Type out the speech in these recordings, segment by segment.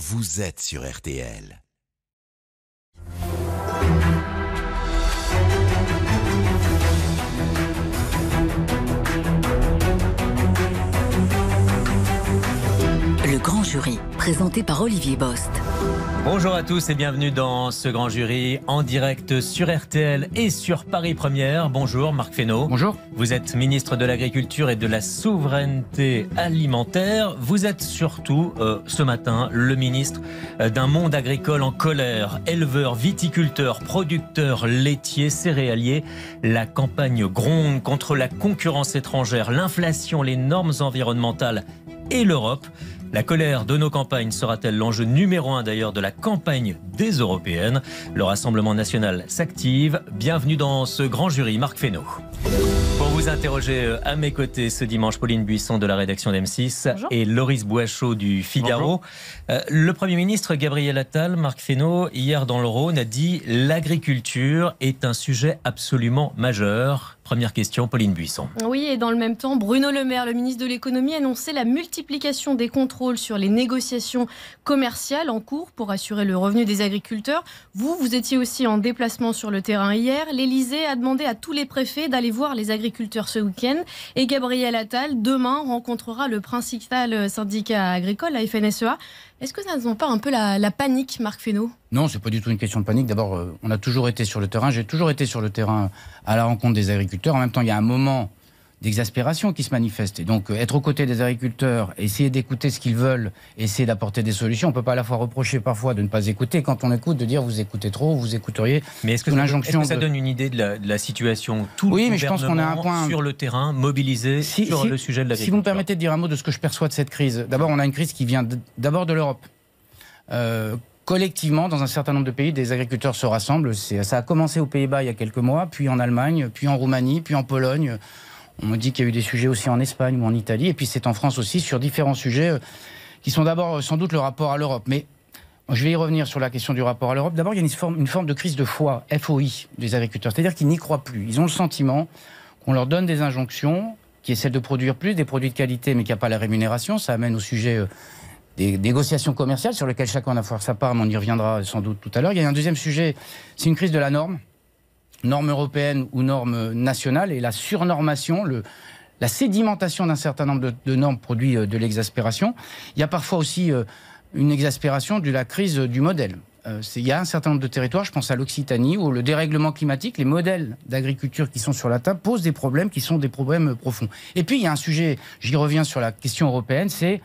vous êtes sur RTL. Le grand jury, présenté par Olivier Bost. Bonjour à tous et bienvenue dans ce grand jury en direct sur RTL et sur Paris Première. Bonjour Marc Fesneau. Bonjour. Vous êtes ministre de l'Agriculture et de la Souveraineté Alimentaire. Vous êtes surtout euh, ce matin le ministre euh, d'un monde agricole en colère. Éleveurs, viticulteurs, producteurs laitiers, céréaliers. La campagne gronde contre la concurrence étrangère, l'inflation, les normes environnementales et l'Europe. La colère de nos campagnes sera-t-elle l'enjeu numéro un d'ailleurs de la campagne des européennes Le Rassemblement national s'active. Bienvenue dans ce grand jury, Marc Fesneau. Pour vous interroger euh, à mes côtés ce dimanche, Pauline Buisson de la rédaction d'M6 et Loris Boischaud du Figaro. Euh, le Premier ministre Gabriel Attal, Marc Fesneau, hier dans le Rhône, a dit l'agriculture est un sujet absolument majeur. Première question, Pauline Buisson. Oui, et dans le même temps, Bruno Le Maire, le ministre de l'économie, a annoncé la multiplication des contrôles sur les négociations commerciales en cours pour assurer le revenu des agriculteurs. Vous, vous étiez aussi en déplacement sur le terrain hier. L'Elysée a demandé à tous les préfets d'aller voir les agriculteurs ce week-end. Et Gabriel Attal, demain, rencontrera le principal syndicat agricole, la FNSEA. Est-ce que ça ne donne pas un peu la, panique, Marc Fesneau Non, c'est pas du tout une question de panique. D'abord, euh, on a toujours été sur le terrain. J'ai toujours été sur le terrain à la rencontre des agriculteurs. En même temps, il y a un moment d'exaspération qui se manifeste. Et donc, euh, être aux côtés des agriculteurs, essayer d'écouter ce qu'ils veulent, essayer d'apporter des solutions. On ne peut pas à la fois reprocher parfois de ne pas écouter, quand on écoute, de dire vous écoutez trop, vous écouteriez. Mais est-ce que, ça, ça donne une idée de la, situation Tout oui, mais je pense qu'on a un point sur le terrain, mobilisé sur le sujet de l'agriculture. Si vous me permettez de dire un mot de ce que je perçois de cette crise. D'abord, on a une crise qui vient d'abord de l'Europe. Euh, collectivement, dans un certain nombre de pays, des agriculteurs se rassemblent. Ça a commencé aux Pays-Bas il y a quelques mois, puis en Allemagne, puis en Roumanie, puis en Pologne. On me dit qu'il y a eu des sujets aussi en Espagne ou en Italie, et puis c'est en France aussi sur différents sujets euh, qui sont d'abord euh, sans doute le rapport à l'Europe. Mais euh, je vais y revenir sur la question du rapport à l'Europe. D'abord, il y a une forme, de crise de foi, FOI, des agriculteurs. C'est-à-dire qu'ils n'y croient plus. Ils ont le sentiment qu'on leur donne des injonctions, qui essaient de produire plus, des produits de qualité, mais qu'il n'y a pas la rémunération. Ça amène au sujet des négociations commerciales, sur lesquelles chacun a faire sa part, mais on y reviendra sans doute tout à l'heure. Il y a un deuxième sujet, c'est une crise de la norme normes européennes ou normes nationales, et la surnormation, le, la sédimentation d'un certain nombre de, normes produit euh, de l'exaspération. Il y a parfois aussi euh, une exaspération de la crise du modèle. Euh, il y a un certain nombre de territoires, je pense à l'Occitanie, où le dérèglement climatique, les modèles d'agriculture qui sont sur la table posent des problèmes qui sont des problèmes profonds. Et puis il y a un sujet, j'y reviens sur la question européenne, c'est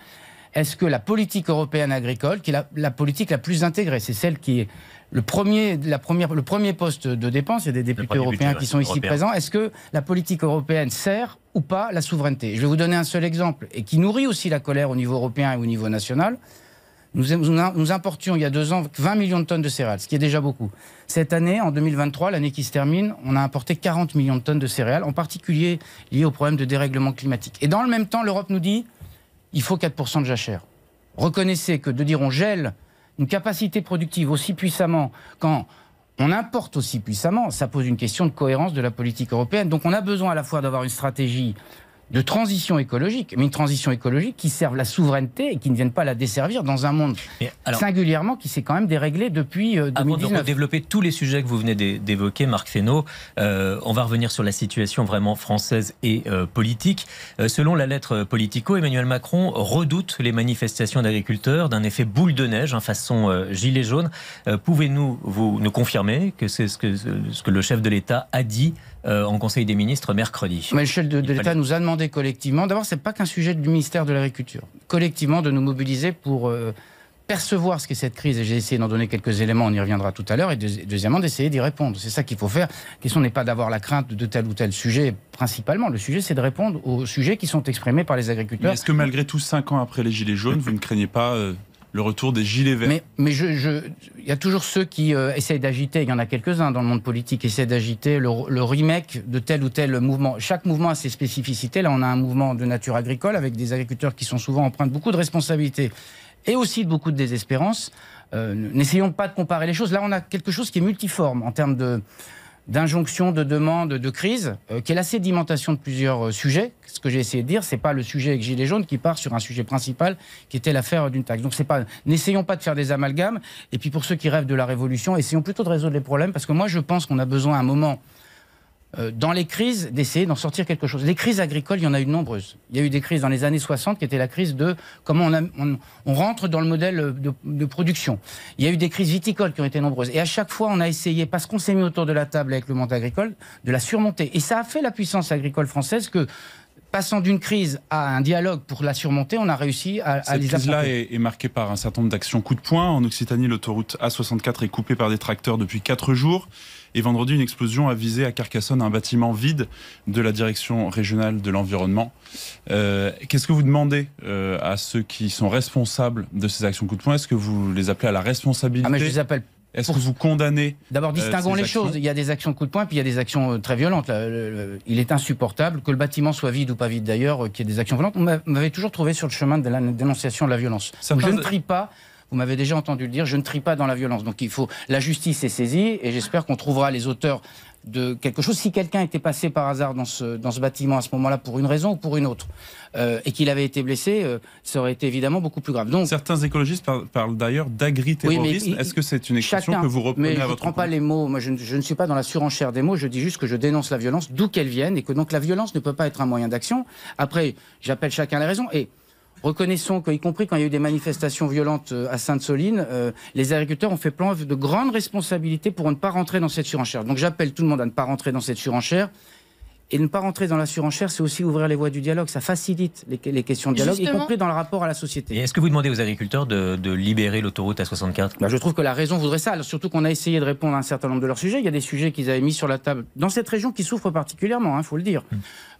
est-ce que la politique européenne agricole, qui est la politique la plus intégrée, c'est celle qui est le premier, la première, le premier poste de dépense, il y a des députés européens qui sont ici présents. Est-ce que la politique européenne sert ou pas la souveraineté Je vais vous donner un seul exemple et qui nourrit aussi la colère au niveau européen et au niveau national. Nous, nous, importions il y a deux ans 20 millions de tonnes de céréales, ce qui est déjà beaucoup. Cette année, en 2023, l'année qui se termine, on a importé 40 millions de tonnes de céréales, en particulier liées au problème de dérèglement climatique. Et dans le même temps, l'Europe nous dit il faut 4% de jachère. Reconnaissez que de dire on gèle une capacité productive aussi puissamment, quand on importe aussi puissamment, ça pose une question de cohérence de la politique européenne. Donc on a besoin à la fois d'avoir une stratégie de transition écologique, mais une transition écologique qui serve la souveraineté et qui ne vienne pas la desservir dans un monde singulièrement qui s'est quand même déréglé depuis 2019. Euh, Avant de développer tous les sujets que vous venez d'évoquer, Marc Fesneau, euh, on va revenir sur la situation vraiment française et euh, politique. selon la lettre Politico, Emmanuel Macron redoute les manifestations d'agriculteurs d'un effet boule de neige, en hein, façon gilet jaune. Pouvez-nous vous nous confirmer que c'est ce que, ce que le chef de l'État a dit euh, en Conseil des ministres mercredi. Mais de, l'État nous a demandé collectivement, d'abord, ce n'est pas qu'un sujet du ministère de l'Agriculture, collectivement de nous mobiliser pour euh, percevoir ce qu'est cette crise, et j'ai essayé d'en donner quelques éléments, on y reviendra tout à l'heure, et deuxièmement d'essayer d'y répondre. C'est ça qu'il faut faire. La question n'est pas d'avoir la crainte de tel ou tel sujet, principalement. Le sujet, c'est de répondre aux sujets qui sont exprimés par les agriculteurs. Est-ce que malgré tout, cinq ans après les Gilets jaunes, vous ne craignez pas euh, le retour des gilets verts. Mais, il y a toujours ceux qui euh, essaient essayent d'agiter, il y en a quelques-uns dans le monde politique, qui essaient d'agiter le, remake de tel ou tel mouvement. Chaque mouvement a ses spécificités. Là, on a un mouvement de nature agricole avec des agriculteurs qui sont souvent empreints de beaucoup de responsabilités et aussi de beaucoup de désespérance. Euh, n'essayons pas de comparer les choses. Là, on a quelque chose qui est multiforme en termes de d'injonction, de demande, de crise, euh, qui est la sédimentation de plusieurs euh, sujets. Ce que j'ai essayé de dire, c'est pas le sujet avec Gilets jaunes qui part sur un sujet principal, qui était l'affaire d'une taxe. Donc c'est pas, n'essayons pas de faire des amalgames. Et puis pour ceux qui rêvent de la révolution, essayons plutôt de résoudre les problèmes, parce que moi je pense qu'on a besoin à un moment euh, dans les crises, d'essayer d'en sortir quelque chose. Les crises agricoles, il y en a eu de nombreuses. Il y a eu des crises dans les années 60 qui étaient la crise de comment on, rentre dans le modèle de, production. Il y a eu des crises viticoles qui ont été nombreuses. Et à chaque fois, on a essayé, parce qu'on s'est mis autour de la table avec le monde agricole, de la surmonter. Et ça a fait la puissance agricole française que passant d'une crise à un dialogue pour la surmonter, on a réussi à, les Cette crise-là est, est, marquée par un certain nombre d'actions coup de poing. En Occitanie, l'autoroute A64 est coupée par des tracteurs depuis 4 jours. Et vendredi, une explosion a visé à Carcassonne un bâtiment vide de la direction régionale de l'environnement. Euh, qu'est-ce que vous demandez euh, à ceux qui sont responsables de ces actions coup de poing Est-ce que vous les appelez à la responsabilité ah, mais je les appelle est-ce que vous condamnez D'abord, euh, distinguons les choses. Il y a des actions coup de poing, puis il y a des actions très violentes. il est insupportable que le bâtiment soit vide ou pas vide d'ailleurs, qu'il y ait des actions violentes. On m'avait toujours trouvé sur le chemin de la dénonciation de la violence. Je ne prie pas vous m'avez déjà entendu le dire, je ne trie pas dans la violence. Donc il faut. La justice est saisie et j'espère qu'on trouvera les auteurs de quelque chose. Si quelqu'un était passé par hasard dans ce, dans ce bâtiment à ce moment-là pour une raison ou pour une autre, euh, et qu'il avait été blessé, euh, ça aurait été évidemment beaucoup plus grave. Donc, Certains écologistes parlent d'ailleurs d'agriterrorisme. Oui, Est-ce que c'est une expression que vous reprenez à je votre ne prends pas les mots, moi je, ne suis pas dans la surenchère des mots, je dis juste que je dénonce la violence, d'où qu'elle vienne, et que donc la violence ne peut pas être un moyen d'action. Après, j'appelle chacun les raisons. Et Reconnaissons qu'y compris quand il y a eu des manifestations violentes euh, à Sainte-Soline, euh, les agriculteurs ont fait plein de grandes responsabilités pour ne pas rentrer dans cette surenchère. Donc j'appelle tout le monde à ne pas rentrer dans cette surenchère et ne pas rentrer dans la surenchère, c'est aussi ouvrir les voies du dialogue. Ça facilite les, questions de dialogue, y compris dans le rapport à la société. Est-ce que vous demandez aux agriculteurs de, libérer l'autoroute à 64 bah, Je trouve que la raison voudrait ça, surtout qu'on a essayé de répondre à un certain nombre de leurs sujets. Il y a des sujets qu'ils avaient mis sur la table dans cette région qui souffre particulièrement, il hein, faut le dire. Mm.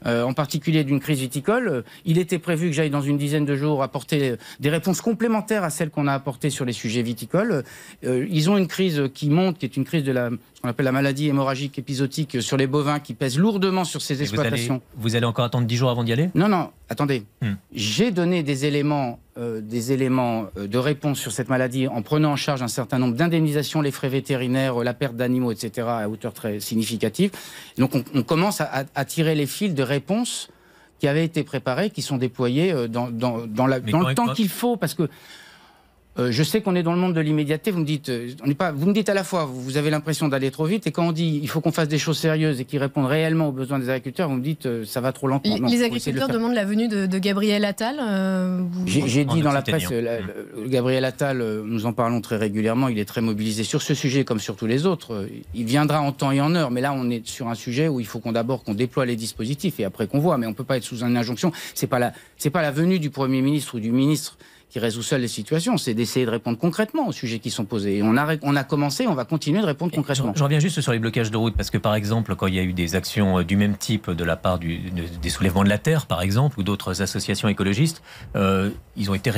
Euh, en particulier d'une crise viticole. Euh, il était prévu que j'aille dans une dizaine de jours apporter euh, des réponses complémentaires à celles qu'on a apportées sur les sujets viticoles. ils ont une crise qui monte, qui est une crise de la qu'on appelle la maladie hémorragique épisodique sur les bovins qui pèse lourdement sur ces exploitations. Vous allez, encore attendre 10 jours avant d'y aller Non, non, attendez. Hmm. J'ai donné des éléments, euh, des éléments euh, de réponse sur cette maladie en prenant en charge un certain nombre d'indemnisations, les frais vétérinaires, la perte d'animaux, etc., à hauteur très significative. donc on, commence à, tirer les fils de réponses qui avaient été préparées, qui sont déployées euh, dans, la, dans le temps qu'il faut, parce que euh, je sais qu'on est dans le monde de l'immédiateté. Vous me dites, euh, pas. Vous me dites à la fois, vous avez l'impression d'aller trop vite, et quand on dit, il faut qu'on fasse des choses sérieuses et qui répondent réellement aux besoins des agriculteurs, vous me dites, euh, ça va trop lentement. les agriculteurs demandent la venue de, Gabriel Attal. J'ai dit dans la presse, hein. mm. Gabriel Attal, nous en parlons très régulièrement. Il est très mobilisé sur ce sujet comme sur tous les autres. Il viendra en temps et en heure, mais là, on est sur un sujet où il faut qu'on d'abord qu'on déploie les dispositifs et après qu'on voit. Mais on peut pas être sous une injonction. C'est pas la, c'est pas la venue du premier ministre ou du ministre qui résout seul les situations, c'est d'essayer de répondre concrètement aux sujets qui sont posés. on a, on a commencé, on va continuer de répondre concrètement. Je reviens juste sur les blocages de route, parce que par exemple, quand il y a eu des actions euh, du même type de la part du, des soulèvements de la Terre, par exemple, ou d'autres associations écologistes, euh, ils ont été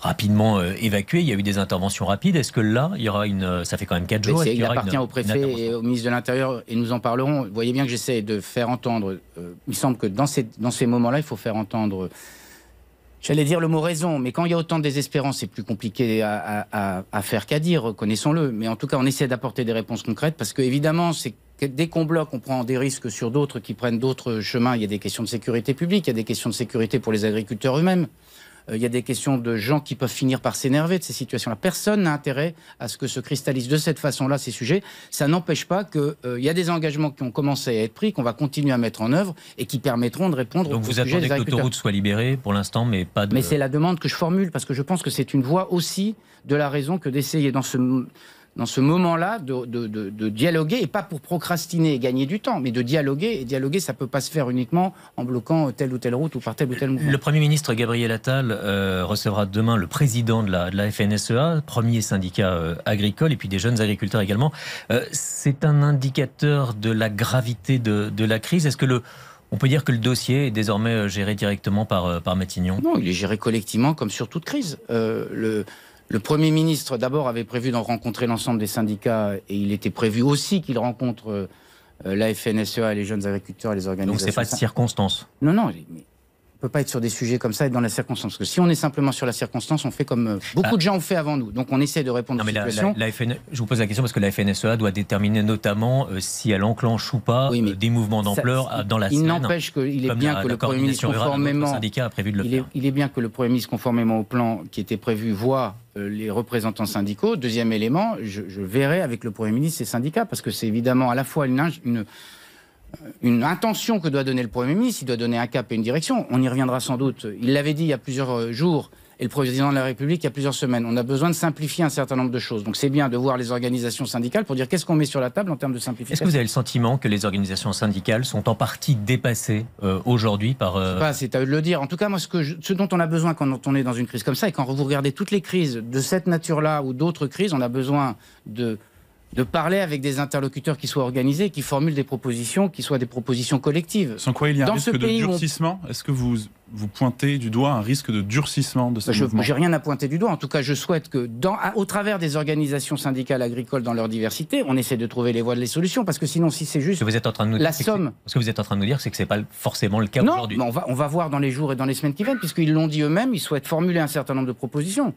rapidement euh, évacués, il y a eu des interventions rapides. Est-ce que là, il y aura une... Ça fait quand même 4 jours. Il, il appartient au préfet et au ministre de l'Intérieur, et nous en parlerons. Vous voyez bien que j'essaie de faire entendre, il semble que dans ces, dans ces moments-là, il faut faire entendre J'allais dire le mot raison, mais quand il y a autant de désespérance, c'est plus compliqué à, faire qu'à dire, reconnaissons-le. Mais en tout cas, on essaie d'apporter des réponses concrètes parce que, évidemment, c'est dès qu'on bloque, on prend des risques sur d'autres qui prennent d'autres chemins. Il y a des questions de sécurité publique, il y a des questions de sécurité pour les agriculteurs eux-mêmes. Euh, il y a des questions de gens qui peuvent finir par s'énerver de ces situations-là. Personne n'a intérêt à ce que se cristallisent de cette façon-là ces sujets. Ça n'empêche pas qu'il euh, il y a des engagements qui ont commencé à être pris, qu'on va continuer à mettre en œuvre et qui permettront de répondre Donc vous attendez que l'autoroute soit libérée pour l'instant, mais pas de... Mais c'est la demande que je formule parce que je pense que c'est une voie aussi de la raison que d'essayer dans ce dans ce moment-là de, dialoguer, et pas pour procrastiner et gagner du temps, mais de dialoguer. Et dialoguer, ça ne peut pas se faire uniquement en bloquant telle ou telle route ou par telle ou telle mouvement. Le Premier ministre Gabriel Attal euh, recevra demain le président de la, FNSEA, e premier syndicat euh, agricole, et puis des jeunes agriculteurs également. Euh, c'est un indicateur de la gravité de la crise. Est-ce que le on peut dire que le dossier est désormais géré directement par, par Matignon Non, il est géré collectivement comme sur toute crise. le, le Premier ministre, d'abord, avait prévu d'en rencontrer l'ensemble des syndicats et il était prévu aussi qu'il rencontre euh, la FNSEA les jeunes agriculteurs et les organisations. Donc, ce pas de circonstance Non, non peut pas être sur des sujets comme ça et dans la circonstance. Parce que si on est simplement sur la circonstance, on fait comme euh, ah. beaucoup de gens ont fait avant nous. Donc on essaie de répondre La, la, e, Je vous pose la question parce que la FNSEA e doit déterminer notamment euh, si elle enclenche ou pas euh, des mouvements d'ampleur dans la il Il n'empêche qu'il est bien que le Premier ministre, conformément, a prévu le il, bien que le Premier ministre, conformément au plan qui était prévu, voit les représentants syndicaux. Deuxième élément, je, verrai avec le Premier ministre ces syndicats, parce que c'est évidemment à la fois une une intention que doit donner le Premier ministre, il doit donner un cap et une direction. On y reviendra sans doute. Il l'avait dit il y a plusieurs euh, jours et le président de la République il y a plusieurs semaines. On a besoin de simplifier un certain nombre de choses. Donc c'est bien de voir les organisations syndicales pour dire qu'est-ce qu'on met sur la table en termes de simplification. Est-ce que vous avez le sentiment que les organisations syndicales sont en partie dépassées euh, aujourd'hui par... pas, euh, c'est à eux de le dire. En tout cas, moi, ce, que ce dont on a besoin quand on est dans une crise comme ça, et quand vous regardez toutes les crises de cette nature-là ou d'autres crises, on a besoin de de parler avec des interlocuteurs qui soient organisés, qui formulent des propositions, qui soient des propositions collectives. Sans quoi il y a un risque de durcissement Est-ce que vous, vous pointez du doigt un risque de durcissement de ce ben, mouvement Je n'ai rien à pointer du doigt. En tout cas, je souhaite que, dans, au travers des organisations syndicales agricoles dans leur diversité, on essaie de trouver les voies de les solutions. Parce que sinon, si c'est juste, vous êtes en train de la somme. Ce que vous êtes en train de nous dire, c'est que ce n'est pas forcément le cas aujourd'hui. Non, mais on va, on va voir dans les jours et dans les semaines qui viennent, puisqu'ils l'ont dit eux-mêmes, ils souhaitent formuler un certain nombre de propositions.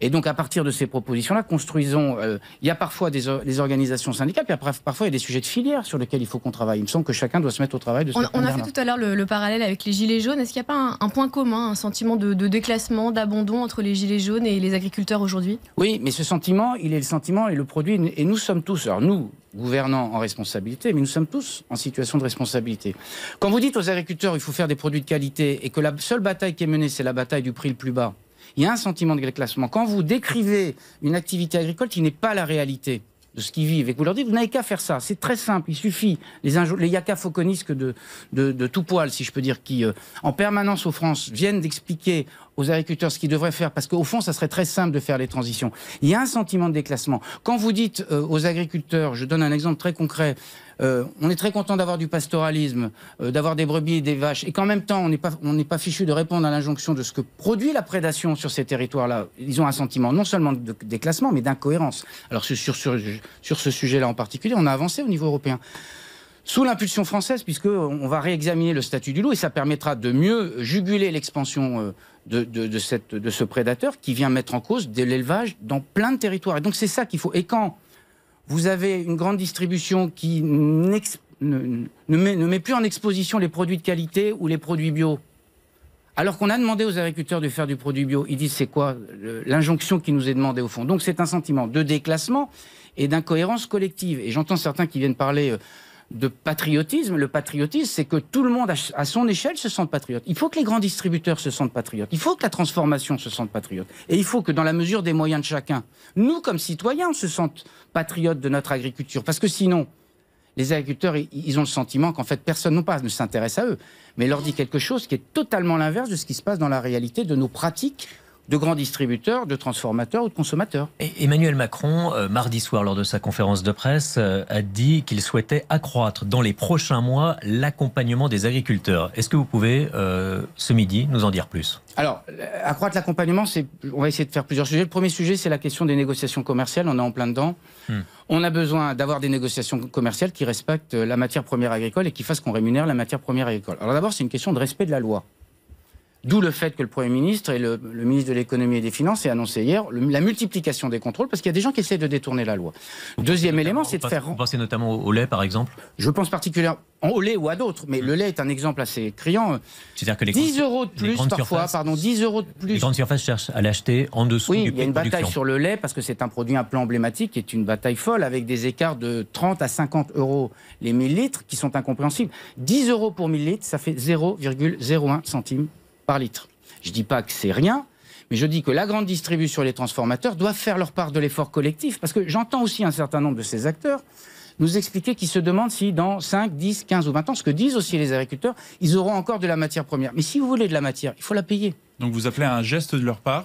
Et donc, à partir de ces propositions-là, construisons. Euh, il y a parfois euh, des, organisations syndicales, puis après, parfois, il y a des sujets de filière sur lesquels il faut qu'on travaille. Il me semble que chacun doit se mettre au travail de ce On, a fait tout à l'heure le, parallèle avec les Gilets jaunes. Est-ce qu'il n'y a pas un, point commun, un sentiment de, déclassement, d'abandon entre les Gilets jaunes et les agriculteurs aujourd'hui Oui, mais ce sentiment, il est le sentiment et le produit. Et nous sommes tous, alors nous, gouvernants en responsabilité, mais nous sommes tous en situation de responsabilité. Quand vous dites aux agriculteurs qu'il faut faire des produits de qualité et que la seule bataille qui est menée, c'est la bataille du prix le plus bas, il y a un sentiment de déclassement. Quand vous décrivez une activité agricole qui n'est pas la réalité, de ce qu'ils vivent et que vous leur dites, vous n'avez qu'à faire ça. C'est très simple, il suffit. Les, les yaka de, de, tout poil, si je peux dire, qui euh, en permanence aux France viennent d'expliquer aux agriculteurs ce qu'ils devraient faire, parce qu'au fond, ça serait très simple de faire les transitions. Il y a un sentiment de déclassement. Quand vous dites euh, aux agriculteurs, je donne un exemple très concret, euh, on est très content d'avoir du pastoralisme, euh, d'avoir des brebis et des vaches, et qu'en même temps, on n'est pas, fichu de répondre à l'injonction de ce que produit la prédation sur ces territoires-là. Ils ont un sentiment non seulement de déclassement, mais d'incohérence. Alors sur, sur, sur ce sujet-là en particulier, on a avancé au niveau européen sous l'impulsion française, puisqu'on va réexaminer le statut du loup et ça permettra de mieux juguler l'expansion euh, de, de ce prédateur qui vient mettre en cause de l'élevage dans plein de territoires. Et donc c'est ça qu'il faut. Et quand vous avez une grande distribution qui ne, met, met plus en exposition les produits de qualité ou les produits bio. Alors qu'on a demandé aux agriculteurs de faire du produit bio, ils disent c'est quoi l'injonction qui nous est demandée au fond. Donc c'est un sentiment de déclassement et d'incohérence collective. Et j'entends certains qui viennent parler euh, de patriotisme. Le patriotisme, c'est que tout le monde, à son échelle, se sente patriote. Il faut que les grands distributeurs se sentent patriotes. Il faut que la transformation se sente patriote. Et il faut que, dans la mesure des moyens de chacun, nous, comme citoyens, on se sente patriotes de notre agriculture. Parce que sinon, les agriculteurs, ils ont le sentiment qu'en fait, personne non pas ne s'intéresse à eux, mais leur dit quelque chose qui est totalement l'inverse de ce qui se passe dans la réalité de nos pratiques de grands distributeurs, de transformateurs ou de consommateurs. Emmanuel Macron, euh, mardi soir lors de sa conférence de presse, euh, a dit qu'il souhaitait accroître dans les prochains mois l'accompagnement des agriculteurs. Est-ce que vous pouvez, euh, ce midi, nous en dire plus Alors, accroître l'accompagnement, c'est, on va essayer de faire plusieurs sujets. Le premier sujet, c'est la question des négociations commerciales. On est en plein dedans. Hmm. On a besoin d'avoir des négociations commerciales qui respectent la matière première agricole et qui fassent qu'on rémunère la matière première agricole. Alors d'abord, c'est une question de respect de la loi. D'où le fait que le Premier ministre et le, ministre de l'économie et des finances aient annoncé hier la multiplication des contrôles, parce qu'il y a des gens qui essaient de détourner la loi. Deuxième élément, c'est de faire... Vous pensez notamment au, lait, par exemple Je pense particulièrement au lait ou à d'autres, mais mm. le lait est un exemple assez criant. cest dire que 10 euros de plus parfois, pardon, 10 euros de plus. Les grandes surfaces cherchent à l'acheter en dessous oui, du Oui, il y a une bataille sur le lait parce que c'est un produit un peu emblématique, qui est une bataille folle avec des écarts de 30 à 50 euros les 1000 litres qui sont incompréhensibles. 10 euros pour 1000 litres, ça fait 0,01 centime par litre. Je ne dis pas que c'est rien, mais je dis que la grande distribution et les transformateurs doivent faire leur part de l'effort collectif, parce que j'entends aussi un certain nombre de ces acteurs nous expliquer qu'ils se demandent si dans 5, 10, 15 ou 20 ans, ce que disent aussi les agriculteurs, ils auront encore de la matière première. Mais si vous voulez de la matière, il faut la payer. Donc vous appelez à un geste de leur part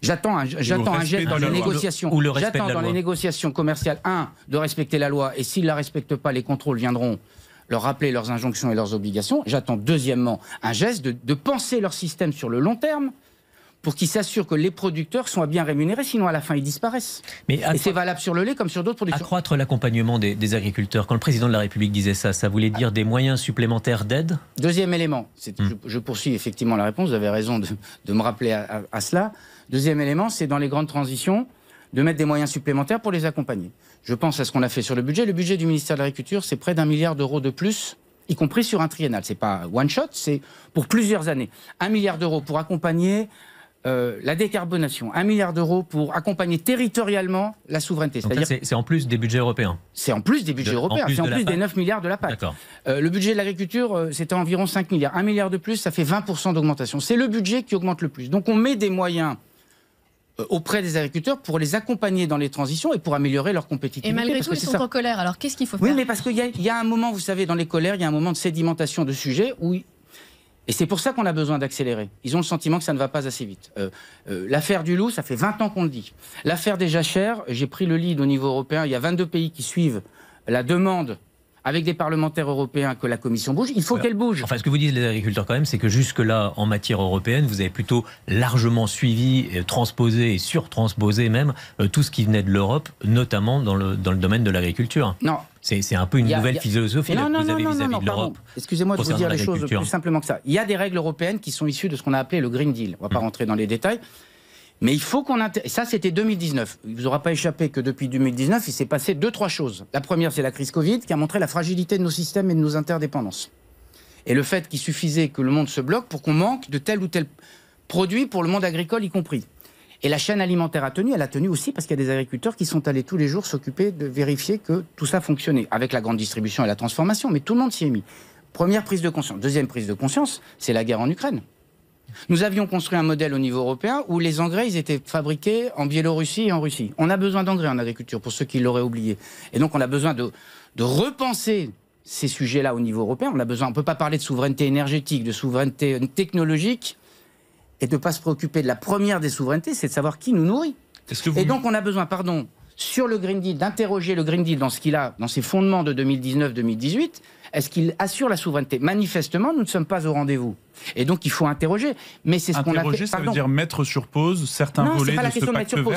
J'attends un, geste dans, les négociations. j'attends dans les négociations commerciales, un, de respecter la loi, et s'ils ne la respectent pas, les contrôles viendront leur rappeler leurs injonctions et leurs obligations. J'attends deuxièmement un geste de, penser leur système sur le long terme pour qu'ils s'assurent que les producteurs soient bien rémunérés, sinon à la fin ils disparaissent. Mais et c'est valable sur le lait comme sur d'autres productions. Accroître l'accompagnement des, agriculteurs. Quand le président de la République disait ça, ça voulait dire ah. des moyens supplémentaires d'aide Deuxième élément, hmm. je, poursuis effectivement la réponse, vous avez raison de, me rappeler à, cela. Deuxième élément, c'est dans les grandes transitions, de mettre des moyens supplémentaires pour les accompagner. Je pense à ce qu'on a fait sur le budget. Le budget du ministère de l'Agriculture, c'est près d'un milliard d'euros de plus, y compris sur un triennal. n'est pas one shot, c'est pour plusieurs années. Un milliard d'euros pour accompagner euh, la décarbonation, un milliard d'euros pour accompagner territorialement la souveraineté. C'est en plus des budgets européens C'est en plus des budgets européens, c'est en plus, des 9 milliards de la PAC. Euh, le budget de l'agriculture, euh, c'était environ 5 milliards. Un milliard de plus, ça fait 20% d'augmentation. C'est le budget qui augmente le plus. Donc on met des moyens euh, auprès des agriculteurs pour les accompagner dans les transitions et pour améliorer leur compétitivité. Et malgré tout, ils sont en colère. Alors qu'est-ce qu'il faut faire Oui, mais parce qu'il y, a un moment, vous savez, dans les colères, il y a un moment de sédimentation de sujets où... Et c'est pour ça qu'on a besoin d'accélérer. Ils ont le sentiment que ça ne va pas assez vite. Euh, euh, l'affaire du loup, ça fait 20 ans qu'on le dit. L'affaire des jachères, j'ai pris le lead au niveau européen. Il y a 22 pays qui suivent la demande avec des parlementaires européens que la Commission bouge. Il faut qu'elle bouge. Enfin, ce que vous disent les agriculteurs quand même, c'est que jusque-là, en matière européenne, vous avez plutôt largement suivi, euh, transposé et surtransposé même euh, tout ce qui venait de l'Europe, notamment dans le, dans le domaine de l'agriculture. Non. C'est un peu une nouvelle philosophie que vous avez vis-à-vis de l'Europe. Excusez-moi de vous dire les choses plus simplement que ça. Il y a des règles européennes qui sont issues de ce qu'on a appelé le Green Deal. On ne va pas hum. rentrer dans les détails. Mais il faut qu'on... Ça, c'était 2019. Il ne vous aura pas échappé que depuis 2019, il s'est passé deux, trois choses. La première, c'est la crise Covid qui a montré la fragilité de nos systèmes et de nos interdépendances. Et le fait qu'il suffisait que le monde se bloque pour qu'on manque de tel ou tel produit pour le monde agricole y compris. Et la chaîne alimentaire a tenu, elle a tenu aussi parce qu'il y a des agriculteurs qui sont allés tous les jours s'occuper de vérifier que tout ça fonctionnait, avec la grande distribution et la transformation, mais tout le monde s'y est mis. Première prise de conscience. Deuxième prise de conscience, c'est la guerre en Ukraine. Nous avions construit un modèle au niveau européen où les engrais, étaient fabriqués en Biélorussie et en Russie. On a besoin d'engrais en agriculture, pour ceux qui l'auraient oublié. Et donc, on a besoin de, repenser ces sujets-là au niveau européen. On a on ne peut pas parler de souveraineté énergétique, de souveraineté technologique, et de ne pas se préoccuper de la première des souverainetés, c'est de savoir qui nous nourrit. Et donc, on a besoin, pardon, sur le Green Deal, d'interroger le Green Deal dans ce qu'il a, dans ses fondements de 2019-2018, est-ce qu'il assure la souveraineté Manifestement, nous ne sommes pas au rendez-vous. Et donc, il faut interroger. Mais c'est ce qu'on a fait. Interroger, ça veut dire mettre sur pause certains non, volets pas la question de mettre sur pause.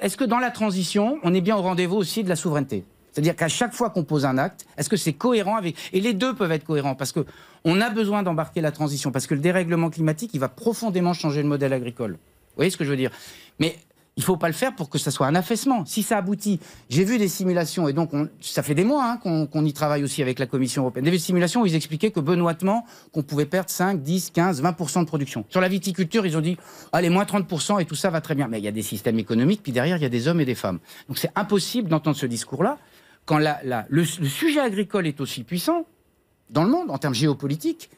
est-ce que, dans la transition, on est bien au rendez-vous aussi de la souveraineté c'est-à-dire qu'à chaque fois qu'on pose un acte, est-ce que c'est cohérent avec Et les deux peuvent être cohérents parce que on a besoin d'embarquer la transition parce que le dérèglement climatique, il va profondément changer le modèle agricole. Vous voyez ce que je veux dire Mais il ne faut pas le faire pour que ça soit un affaissement. Si ça aboutit, j'ai vu des simulations, et donc ça fait des mois hein, qu'on y travaille aussi avec la Commission européenne, des simulations où ils expliquaient que benoîtement, qu'on pouvait perdre 5, 10, 15, 20% de production. Sur la viticulture, ils ont dit, allez, moins 30% et tout ça va très bien. Mais il y a des systèmes économiques, puis derrière, il y a des hommes et des femmes. Donc c'est impossible d'entendre ce discours-là quand le, le sujet agricole est aussi puissant dans le monde en termes géopolitiques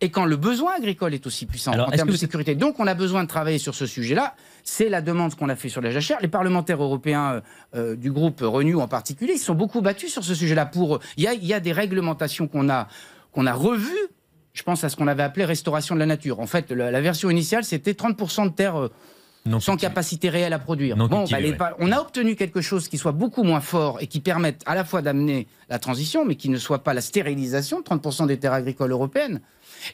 et quand le besoin agricole est aussi puissant en termes de sécurité. Donc on a besoin de travailler sur ce sujet-là. C'est la demande qu'on a fait sur la jachère. Les parlementaires européens euh, euh, du groupe Renew en particulier, ils sont beaucoup battus sur ce sujet-là. Pour il y, a, des réglementations qu'on a qu'on a revues. Je pense à ce qu'on avait appelé restauration de la nature. En fait, la, version initiale, c'était 30% de terres euh, sans capacité réelle à produire. bon, bah, on a obtenu quelque chose qui soit beaucoup moins fort et qui permette à la fois d'amener la transition, mais qui ne soit pas la stérilisation de 30% des terres agricoles européennes.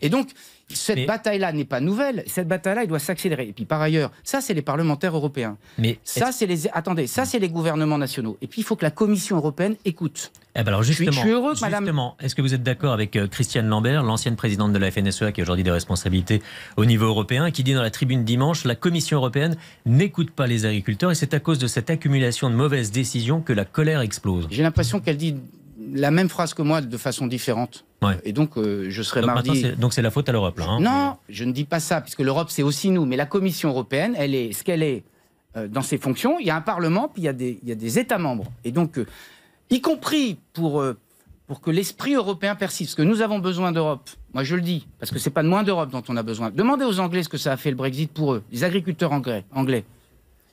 Et donc, cette bataille-là n'est pas nouvelle. Cette bataille-là, elle doit s'accélérer. Et puis, par ailleurs, ça, c'est les parlementaires européens. Mais ça, c'est les. Attendez, ça, c'est les gouvernements nationaux. Et puis, il faut que la Commission européenne écoute. Eh ben alors je suis, je Madame. justement, est-ce que vous êtes d'accord avec euh, Christiane Lambert, l'ancienne présidente de la FNSEA, qui a aujourd'hui des responsabilités au niveau européen, qui dit dans la tribune dimanche, la Commission européenne n'écoute pas les agriculteurs et c'est à cause de cette accumulation de mauvaises décisions que la colère explose. J'ai l'impression qu'elle dit la même phrase que moi de façon différente. Et donc, euh, je serai mardi. Donc, c'est la faute à l'Europe, hein. Non, je ne dis pas ça, puisque l'Europe, c'est aussi nous. Mais la Commission européenne, elle est ce qu'elle est euh, dans ses fonctions. Il y a un Parlement, puis il y a des, États membres. Et donc, euh, y compris pour, que l'esprit européen persiste, parce que nous avons besoin d'Europe. Moi, je le dis, parce que ce n'est pas de moins d'Europe dont on a besoin. Demandez aux Anglais ce que ça a fait le Brexit pour eux, les agriculteurs anglais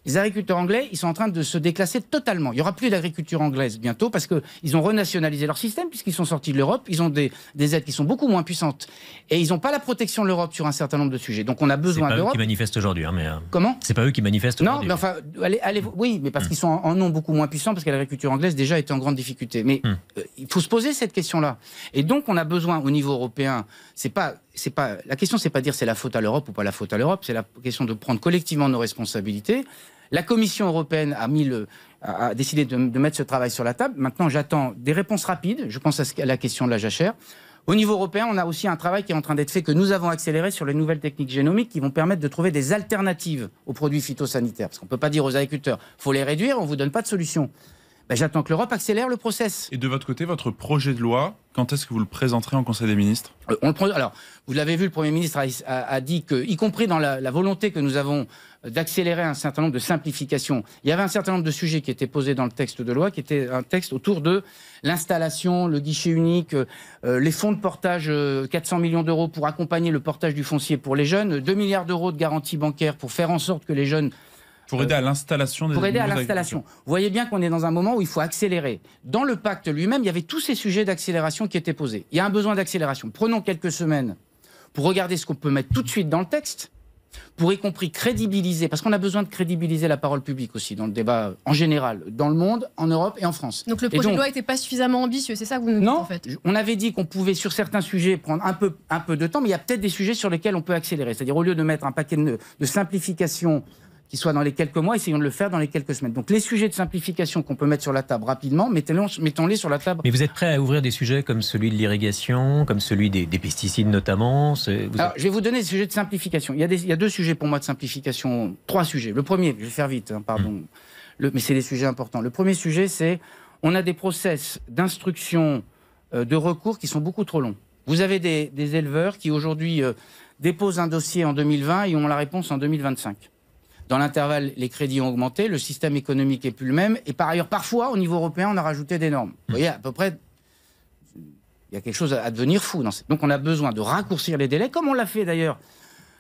les agriculteurs anglais, ils sont en train de se déclasser totalement. Il n'y aura plus d'agriculture anglaise bientôt parce qu'ils ont renationalisé leur système puisqu'ils sont sortis de l'Europe. Ils ont des, aides qui sont beaucoup moins puissantes et ils n'ont pas la protection de l'Europe sur un certain nombre de sujets. Donc on a besoin d'Europe. C'est pas eux qui manifestent aujourd'hui. Hein, mais euh, Comment C'est pas eux qui manifestent Non, mais enfin, allez, allez, mm. oui, mais parce mm. qu'ils sont en, ont beaucoup moins puissants parce que l'agriculture anglaise déjà était en grande difficulté. Mais mm. euh, il faut se poser cette question-là. Et donc on a besoin au niveau européen, c'est pas c'est pas la question, c'est pas dire c'est la faute à l'Europe ou pas la faute à l'Europe, c'est la question de prendre collectivement nos responsabilités la Commission européenne a décidé de, mettre ce travail sur la table. Maintenant, j'attends des réponses rapides. Je pense à, la question de la jachère. Au niveau européen, on a aussi un travail qui est en train d'être fait, que nous avons accéléré sur les nouvelles techniques génomiques qui vont permettre de trouver des alternatives aux produits phytosanitaires. Parce qu'on ne peut pas dire aux agriculteurs, il faut les réduire, on ne vous donne pas de solution. Bah, j'attends que l'Europe accélère le process. Et de votre côté, votre projet de loi, quand est-ce que vous le présenterez en Conseil des ministres euh, on le, Alors, vous l'avez vu, le Premier ministre a, dit que, y compris dans la, volonté que nous avons d'accélérer un certain nombre de simplifications, il y avait un certain nombre de sujets qui étaient posés dans le texte de loi, qui était un texte autour de l'installation, le guichet unique, euh, les fonds de portage, 400 euh, millions d'euros pour accompagner le portage du foncier pour les jeunes, 2 milliards d'euros de garantie bancaire pour faire en sorte que les jeunes pour aider à l'installation des Pour aider à l'installation. Vous voyez bien qu'on est dans un moment où il faut accélérer. Dans le pacte lui-même, il y avait tous ces sujets d'accélération qui étaient posés. Il y a un besoin d'accélération. Prenons quelques semaines pour regarder ce qu'on peut mettre tout de suite dans le texte, pour y compris crédibiliser, parce qu'on a besoin de crédibiliser la parole publique aussi dans le débat en général, dans le monde, en Europe et en France. Donc le projet de loi n'était pas suffisamment ambitieux, c'est ça que vous nous dites non, en fait on avait dit qu'on pouvait sur certains sujets prendre un peu, un peu de temps, mais il y a peut-être des sujets sur lesquels on peut accélérer. C'est-à-dire au lieu de mettre un paquet de, de simplification qu'il soit dans les quelques mois, essayons de le faire dans les quelques semaines. Donc les sujets de simplification qu'on peut mettre sur la table rapidement, mettons-les sur la table. Mais vous êtes prêt à ouvrir des sujets comme celui de l'irrigation, comme celui des, pesticides notamment Je vais vous donner des sujets de simplification. Il y, a deux sujets pour moi de simplification, trois sujets. Le premier, je vais faire vite, hein, pardon, hum. mais c'est des sujets importants. Le premier sujet, c'est on a des process d'instruction, euh, de recours qui sont beaucoup trop longs. Vous avez des, éleveurs qui aujourd'hui euh, déposent un dossier en 2020 et ont la réponse en 2025. Dans l'intervalle, les crédits ont augmenté, le système économique n'est plus le même. Et par ailleurs, parfois, au niveau européen, on a rajouté des normes. Vous voyez, à peu près, il y a quelque chose à devenir fou. Dans Donc on a besoin de raccourcir les délais, comme on l'a fait d'ailleurs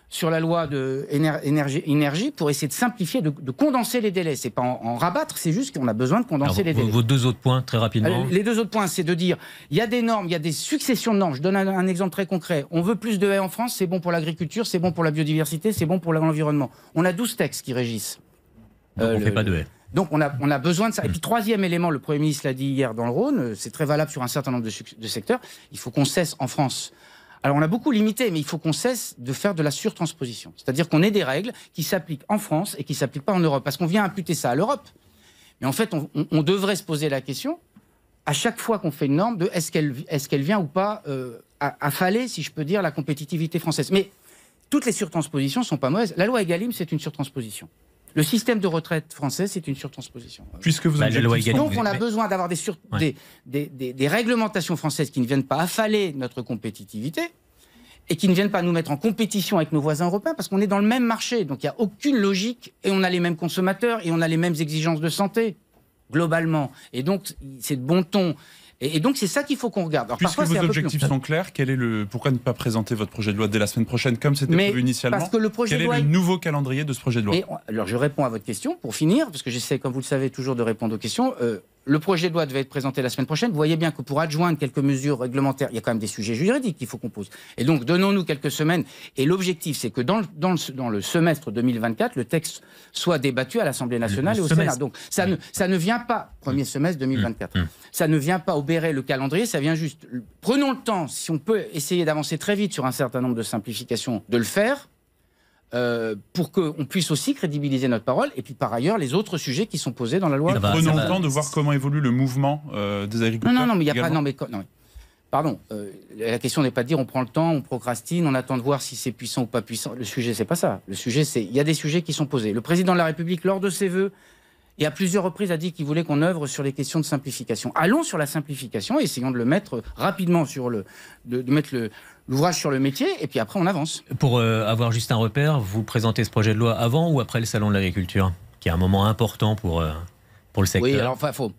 sur la loi de énergie, pour essayer de simplifier, de, condenser les délais. C'est pas en, rabattre, c'est juste qu'on a besoin de condenser les délais. Vos deux autres points, très rapidement. Euh, les deux autres points, c'est de dire, il y a des normes, il y a des successions de normes. Je donne un, exemple très concret. On veut plus de haies en France, c'est bon pour l'agriculture, c'est bon pour la biodiversité, c'est bon pour l'environnement. On a 12 textes qui régissent. Euh, on ne fait pas de haies. Donc on a, besoin de ça. Et puis troisième élément, le Premier ministre l'a dit hier dans le Rhône, euh, c'est très valable sur un certain nombre de secteurs, il faut qu'on cesse en France alors on a beaucoup limité, mais il faut qu'on cesse de faire de la surtransposition. C'est-à-dire qu'on ait des règles qui s'appliquent en France et qui ne s'appliquent pas en Europe, parce qu'on vient imputer ça à l'Europe. Mais en fait, on, devrait se poser la question, à chaque fois qu'on fait une norme, de est-ce qu'elle vient ou pas euh, affaler, si je peux dire, la compétitivité française. Mais toutes les surtranspositions ne sont pas mauvaises. La loi Egalim, c'est une surtransposition. Le système de retraite français, c'est une surtransposition. Puisque vous avez bah, loi Donc on a besoin d'avoir des, des, réglementations françaises qui ne viennent pas affaler notre compétitivité et qui ne viennent pas nous mettre en compétition avec nos voisins européens parce qu'on est dans le même marché. Donc il n'y a aucune logique et on a les mêmes consommateurs et on a les mêmes exigences de santé globalement. Et donc c'est de bon ton et, donc, c'est ça qu'il faut qu'on regarde. Alors, Puisque vos objectifs sont clairs, quel est le, pourquoi ne pas présenter votre projet de loi dès la semaine prochaine, comme c'était prévu initialement parce que le projet Quel est le nouveau calendrier de ce projet de loi Alors, je réponds à votre question pour finir, parce que j'essaie, comme vous le savez, toujours de répondre aux questions. Euh, le projet de loi devait être présenté la semaine prochaine. Vous voyez bien que pour adjoindre quelques mesures réglementaires, il y a quand même des sujets juridiques qu'il faut qu'on pose. Et donc, donnons-nous quelques semaines. Et l'objectif, c'est que dans le, dans, le, dans le, semestre 2024, le texte soit débattu à l'Assemblée nationale et au Sénat. Donc, ça, ne, ça ne vient pas, premier mm. semestre 2024, mm. mm. ça ne vient pas obérer le calendrier, ça vient juste. Prenons le temps, si on peut essayer d'avancer très vite sur un certain nombre de simplifications, de le faire euh, pour qu'on puisse aussi crédibiliser notre parole, et puis par ailleurs les autres sujets qui sont posés dans la loi. Eh ben, Prenons le temps de voir comment évolue le mouvement euh, des agriculteurs. Non, non, non, mais il n'y a pas. Non, mais, pardon, euh, la question n'est pas de dire on prend le temps, on procrastine, on attend de voir si c'est puissant ou pas puissant. Le sujet, c'est pas ça. Le sujet, c'est il y a des sujets qui sont posés. Le président de la République, lors de ses vœux, et à plusieurs reprises a dit qu'il voulait qu'on œuvre sur les questions de simplification. Allons sur la simplification, essayons de le mettre rapidement sur le, de, mettre le, l'ouvrage sur le métier et puis après on avance. Pour euh, avoir juste un repère, vous présentez ce projet de loi avant ou après le salon de l'agriculture, qui est un moment important pour, euh, pour le secteur. Oui, alors enfin faut.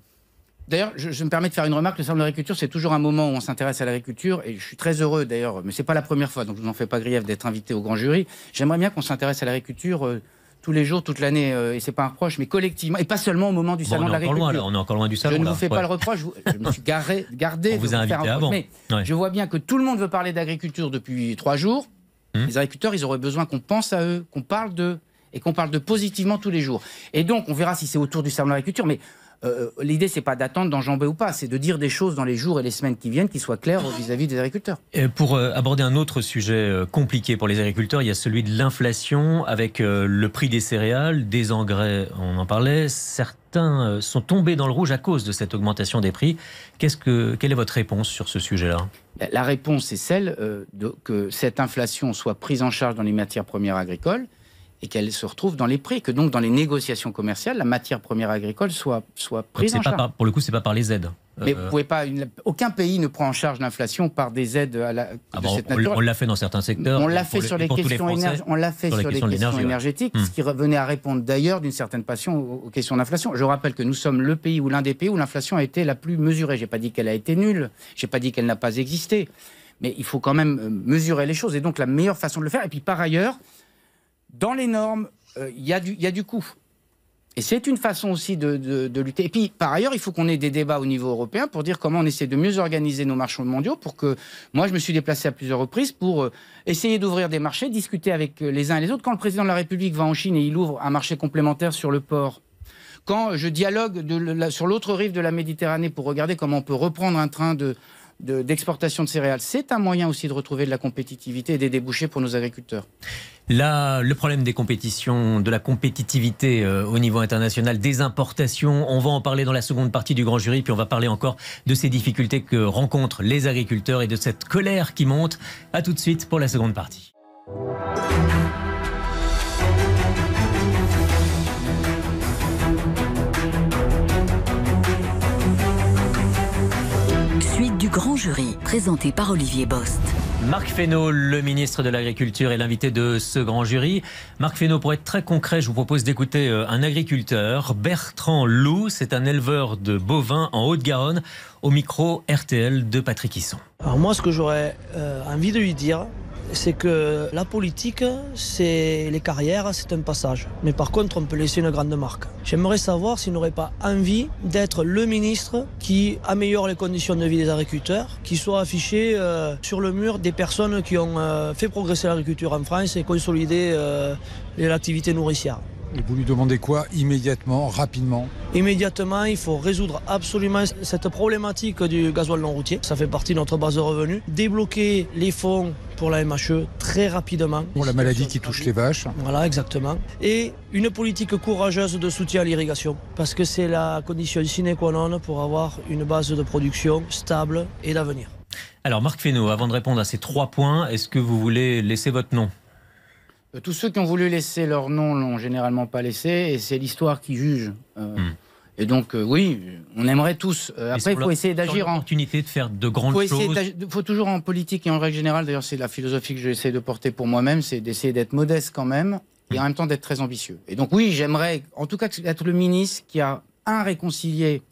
D'ailleurs, je, me permets de faire une remarque. Le salon de l'agriculture, c'est toujours un moment où on s'intéresse à l'agriculture, et je suis très heureux d'ailleurs, mais c'est pas la première fois, donc je n'en fais pas grief d'être invité au grand jury. J'aimerais bien qu'on s'intéresse à l'agriculture. Euh, tous les jours, toute l'année, euh, et c'est pas un reproche, mais collectivement, et pas seulement au moment du salon de l'agriculture. on est encore loin du salon. Je ne vous fais pas le reproche, je, me suis gardé on vous, a invité avant. je vois bien que tout le monde veut parler d'agriculture depuis trois jours. Hmm. Les agriculteurs, ils auraient besoin qu'on pense à eux, qu'on parle d'eux, et qu'on parle de positivement tous les jours. Et donc, on verra si c'est autour du salon de l'agriculture, mais euh, euh, l'idée, n'est pas d'attendre d'enjamber ou pas, c'est de dire des choses dans les jours et les semaines qui viennent qui soient claires vis-à-vis des agriculteurs. pour euh, aborder un autre sujet compliqué pour les agriculteurs, il y a celui de l'inflation avec le prix des céréales, des engrais, on en parlait. Certains sont tombés dans le rouge à cause de cette augmentation des prix. quelle est votre réponse sur ce sujet-là La réponse est celle que cette inflation soit prise en charge dans les matières premières agricoles et qu'elle se retrouve dans les prix, que donc dans les négociations commerciales, la matière première agricole soit, soit prise en pas pour le coup, ce n'est pas par les aides euh. mais vous pouvez pas. aucun pays ne prend en charge l'inflation par des aides à la, de ah cette nature. On l'a fait dans certains secteurs. On l'a fait, sur les, questions, on l'a fait sur, les énergétiques, hmm. ce qui revenait à répondre d'ailleurs d'une certaine passion aux, questions d'inflation. Je rappelle que nous sommes le pays ou l'un des pays où l'inflation a été la plus mesurée. J'ai pas dit qu'elle a été nulle. J'ai pas dit qu'elle n'a pas existé. Mais il faut quand même euh, mesurer les choses. Et donc la meilleure façon de le faire. Et puis par ailleurs dans les normes, euh, il y, a du coût. Et c'est une façon aussi de, lutter. Et puis, par ailleurs, il faut qu'on ait des débats au niveau européen pour dire comment on essaie de mieux organiser nos marchés mondiaux pour que... Moi, je me suis déplacé à plusieurs reprises pour euh, essayer d'ouvrir des marchés, discuter avec euh, les uns et les autres. Quand le président de la République va en Chine et il ouvre un marché complémentaire sur le port, quand je dialogue de sur l'autre rive de la Méditerranée pour regarder comment on peut reprendre un train de, d'exportation de, céréales. C'est un moyen aussi de retrouver de la compétitivité et des débouchés pour nos agriculteurs. Là, le problème des compétitions, de la compétitivité euh, au niveau international, des importations, on va en parler dans la seconde partie du grand jury, puis on va parler encore de ces difficultés que rencontrent les agriculteurs et de cette colère qui monte. A tout de suite pour la seconde partie. jury, présenté par Olivier Bost. Marc Fesneau, le ministre de l'Agriculture, est l'invité de ce grand jury. Marc Fesneau, pour être très concret, je vous propose d'écouter euh, un agriculteur, Bertrand Loup, c'est un éleveur de bovins en Haute-Garonne, au micro RTL de Patrick Hisson. Alors moi, ce que j'aurais euh, envie de lui dire, c'est que la politique, c'est les carrières, c'est un passage. Mais par contre, on peut laisser une grande marque. J'aimerais savoir s'il n'aurait pas envie d'être le ministre qui améliore les conditions de vie des agriculteurs, qui soit affiché euh, sur le mur des personnes qui ont euh, fait progresser l'agriculture en France et consolidé euh, l'activité nourricière. Et vous lui demandez quoi immédiatement, rapidement Immédiatement, il faut résoudre absolument cette problématique du gasoil non routier. Ça fait partie de notre base de revenus. Débloquer les fonds pour la MHE très rapidement. Pour la maladie qui touche les vaches. Voilà, exactement. Et une politique courageuse de soutien à l'irrigation, parce que c'est la condition sine qua non pour avoir une base de production stable et d'avenir. Alors Marc Fesneau, avant de répondre à ces trois points, est-ce que vous voulez laisser votre nom euh, tous ceux qui ont voulu laisser leur nom l'ont généralement pas laissé, et c'est l'histoire qui juge. Euh. Hmm. Et donc, euh, oui, on aimerait tous. après, il faut essayer d'agir. en de faire de grandes choses. Il faut toujours en politique et en règle générale, d'ailleurs, c'est la philosophie que j'essaie de porter pour moi-même, c'est d'essayer d'être modeste quand même, et en hmm. même temps d'être très ambitieux. Et donc, oui, j'aimerais, en tout cas, être le ministre qui a, un, réconcilié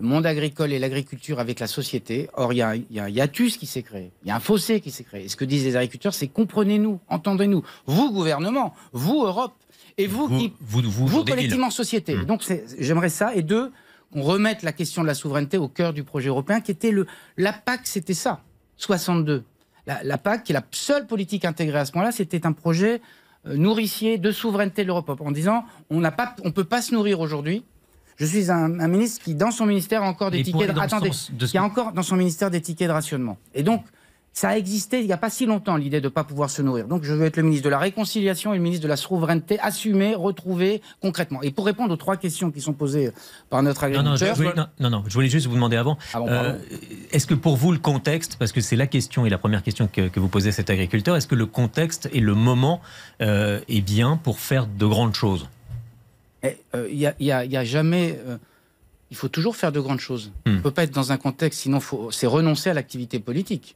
le monde agricole et l'agriculture avec la société. Or, il y, a un hiatus qui s'est créé, il y a un fossé qui s'est créé. Et ce que disent les agriculteurs, c'est comprenez-nous, entendez-nous. Vous, gouvernement, vous, Europe, et vous, qui, vous, collectivement, société. Mmh. Donc, j'aimerais ça. Et deux, qu'on remette la question de la souveraineté au cœur du projet européen, qui était le. La PAC, c'était ça, 62. La, la, PAC, qui est la seule politique intégrée à ce moment-là, c'était un projet euh, nourricier de souveraineté de l'Europe, en disant on ne peut pas se nourrir aujourd'hui je suis un, ministre qui, dans son ministère, a encore des tickets. De, attendez, qui a encore dans son ministère des tickets de rationnement. Et donc, ça a existé il n'y a pas si longtemps, l'idée de ne pas pouvoir se nourrir. Donc je veux être le ministre de la Réconciliation et le ministre de la Souveraineté, assumé, retrouvé, concrètement. Et pour répondre aux trois questions qui sont posées par notre agriculteur... Non, non, je, voulais, juste vous demander avant, ah euh, est-ce que pour vous le contexte, parce que c'est la question et la première question que, vous posez à cet agriculteur, est-ce que le contexte et le moment euh, est bien pour faire de grandes choses il eh, n'y euh, a, jamais. Euh, il faut toujours faire de grandes choses. Hmm. On ne peut pas être dans un contexte, sinon c'est renoncer à l'activité politique.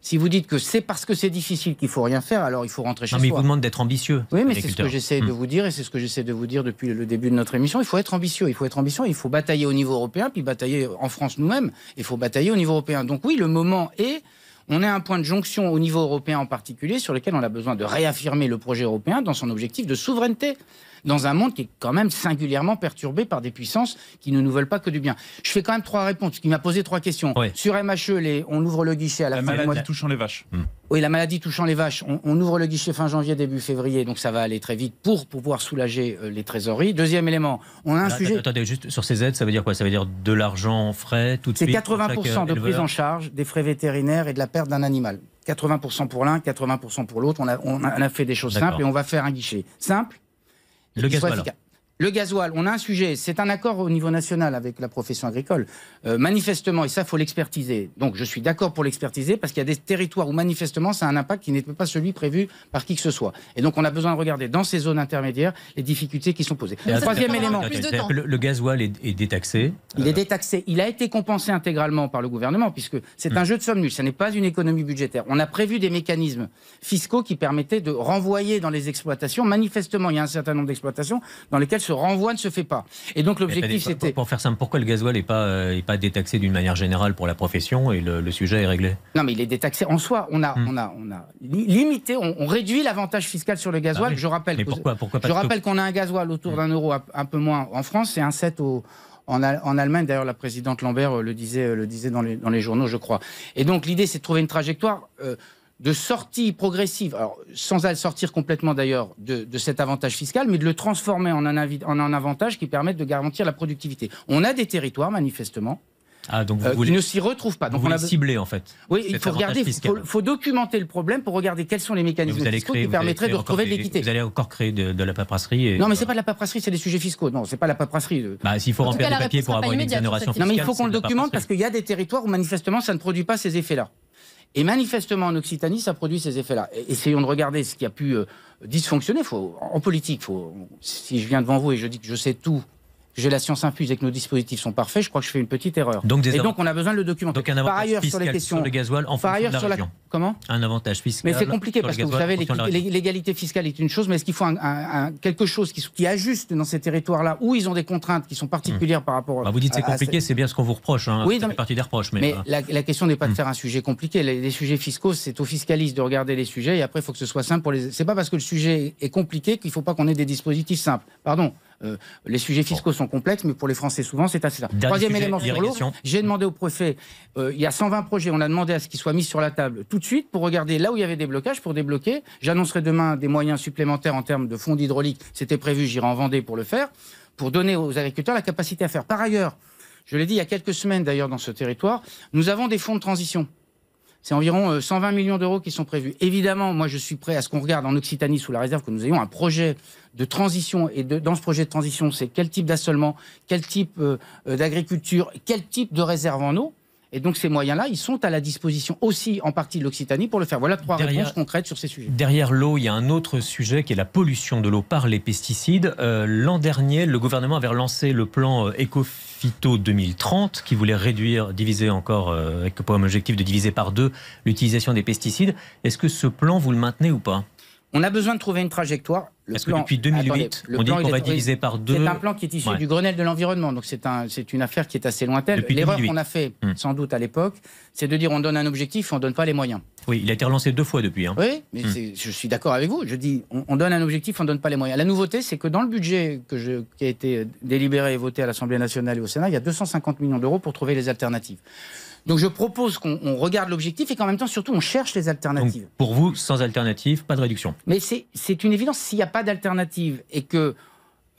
Si vous dites que c'est parce que c'est difficile qu'il faut rien faire, alors il faut rentrer chez non, mais il vous demande d'être ambitieux. Oui, mais c'est ce que j'essaie de hmm. vous dire et c'est ce que j'essaie de vous dire depuis le début de notre émission. Il faut être ambitieux, il faut être ambitieux, il faut batailler au niveau européen, puis batailler en France nous-mêmes, il faut batailler au niveau européen. Donc oui, le moment est, on est à un point de jonction au niveau européen en particulier sur lequel on a besoin de réaffirmer le projet européen dans son objectif de souveraineté dans un monde qui est quand même singulièrement perturbé par des puissances qui ne nous veulent pas que du bien. Je fais quand même trois réponses, qui m'a posé trois questions. Sur MHE, on ouvre le guichet à la, fin maladie du mois de... touchant les vaches. Hmm. Oui, la maladie touchant les vaches. On, ouvre le guichet fin janvier, début février, donc ça va aller très vite pour pouvoir soulager euh, les trésoreries. Deuxième élément, on a un sujet. Attendez, juste sur ces aides, ça veut dire quoi Ça veut dire de l'argent frais tout de suite C'est 80% euh, de prise en charge des frais vétérinaires et de la perte d'un animal. 80% pour l'un, 80% pour l'autre. On a, on a fait des choses simples et on va faire un guichet simple le gaz balancé. Le gasoil, on a un sujet, c'est un accord au niveau national avec la profession agricole. Euh, manifestement, et ça, faut l'expertiser. Donc, je suis d'accord pour l'expertiser parce qu'il y a des territoires où, manifestement, ça a un impact qui n'est pas celui prévu par qui que ce soit. Et donc, on a besoin de regarder dans ces zones intermédiaires les difficultés qui sont posées. Le troisième élément. Le, gasoil est, détaxé. Il est euh, détaxé. Il a été compensé intégralement par le gouvernement puisque c'est un hmm. jeu de somme nulle. Ce n'est pas une économie budgétaire. On a prévu des mécanismes fiscaux qui permettaient de renvoyer dans les exploitations. Manifestement, il y a un certain nombre d'exploitations dans lesquelles renvoi renvoie ne se fait pas. Et donc l'objectif c'était... Pour faire simple, pourquoi le gasoil n'est pas, euh, pas détaxé d'une manière générale pour la profession et le, sujet est réglé Non mais il est détaxé en soi. On a, hmm. on a, on a limité, on, réduit l'avantage fiscal sur le gasoil. Ah je rappelle mais pourquoi, pas je rappelle qu'on a un gasoil autour hmm. d'un euro, un peu moins en France, et un 7 en, en, Allemagne. D'ailleurs, la présidente Lambert euh, le disait, euh, le disait dans, les, journaux, je crois. Et donc l'idée, c'est de trouver une trajectoire de sortie progressive, sans sortir complètement d'ailleurs de, cet avantage fiscal, mais de le transformer en un, avantage qui permette de garantir la productivité. On a des territoires, manifestement, ah, donc vous euh, ne s'y retrouvent pas. Donc vous on a ciblé en fait. Oui, il faut regarder, il faut, documenter le problème pour regarder quels sont les mécanismes fiscaux qui permettraient de retrouver de l'équité. Vous allez encore créer de, la paperasserie. non, mais c'est pas de la paperasserie, c'est des sujets fiscaux. Non, c'est pas la paperasserie. Euh. Bah, s'il faut remplir des papiers pour avoir une exonération fiscale. Non, mais il faut qu'on le documente parce qu'il y a des territoires où manifestement ça ne produit pas ces effets-là. Et manifestement, en Occitanie, ça produit ces effets-là. Essayons de regarder ce qui a pu euh, dysfonctionner. en politique, faut, si je viens devant vous et je dis que je sais tout, j'ai la science infuse et que nos dispositifs sont parfaits, je crois que je fais une petite erreur. Donc, et donc on a besoin de le documenter. Donc un avantage par ailleurs fiscal sur les questions le gasoil en fonction de la sur Comment Un avantage fiscal. Mais c'est compliqué parce que vous savez l'égalité fiscale est une chose, mais est-ce qu'il faut quelque chose qui, ajuste dans ces territoires-là où ils ont des contraintes qui sont particulières hmm. par rapport. Bah, vous dites c'est compliqué, c'est bien ce qu'on vous reproche. Hein. oui, partie des reproches. Mais, mais euh, la, question n'est pas de hmm. faire un sujet compliqué. Les, sujets fiscaux, c'est aux fiscalistes de regarder les sujets et après il faut que ce soit simple pour les. C'est pas parce que le sujet est compliqué qu'il faut pas qu'on ait des dispositifs simples. Pardon. Euh, les sujets fiscaux sont complexes, mais pour les Français, souvent, c'est assez simple. Troisième élément sur l'eau, j'ai demandé au préfet, euh, il y a 120 projets, on a demandé à ce qu'ils soient mis sur la table tout de suite pour regarder là où il y avait des blocages, pour débloquer. J'annoncerai demain des moyens supplémentaires en termes de fonds d'hydraulique. C'était prévu, j'irai en Vendée pour le faire, pour donner aux agriculteurs la capacité à faire. Par ailleurs, je l'ai dit il y a quelques semaines d'ailleurs dans ce territoire, nous avons des fonds de transition. C'est environ 120 euh, millions d'euros qui sont prévus. Évidemment, moi, je suis prêt à ce qu'on regarde en Occitanie sous la réserve que nous ayons un projet de transition. Et de, dans ce projet de transition, c'est quel type d'assolement, quel type euh, euh, d'agriculture, quel type de réserve en eau et donc ces moyens-là, ils sont à la disposition aussi en partie de l'Occitanie pour le faire. Voilà trois réponses concrètes sur ces sujets. Derrière l'eau, il y a un autre sujet qui est la pollution de l'eau par les pesticides. Euh, l'an dernier, le gouvernement avait relancé le plan euh, Ecophyto 2030 qui voulait réduire, diviser encore, euh, avec avec comme objectif de diviser par deux l'utilisation des pesticides. Est-ce que ce plan, vous le maintenez ou pas on a besoin de trouver une trajectoire. Parce que depuis 2008, on dit qu'on va diviser par deux. C'est un plan qui est issu du Grenelle de l'environnement, donc c'est une affaire qui est assez lointaine. L'erreur qu'on a fait, hmm. sans doute à l'époque, c'est de dire on donne un objectif, on ne donne pas les moyens. Oui, il a été relancé deux fois depuis. Hein. Oui, mais hmm. je suis d'accord avec vous. Je dis on, donne un objectif, on ne donne pas les moyens. La nouveauté, c'est que dans le budget qui a été délibéré et voté à l'Assemblée nationale et au Sénat, il y a 250 millions d'euros pour trouver les alternatives. Donc je propose qu'on regarde l'objectif et qu'en même temps, surtout, on cherche les alternatives. pour vous, sans alternative, pas de réduction. Mais c'est une évidence. S'il n'y a pas d'alternative et que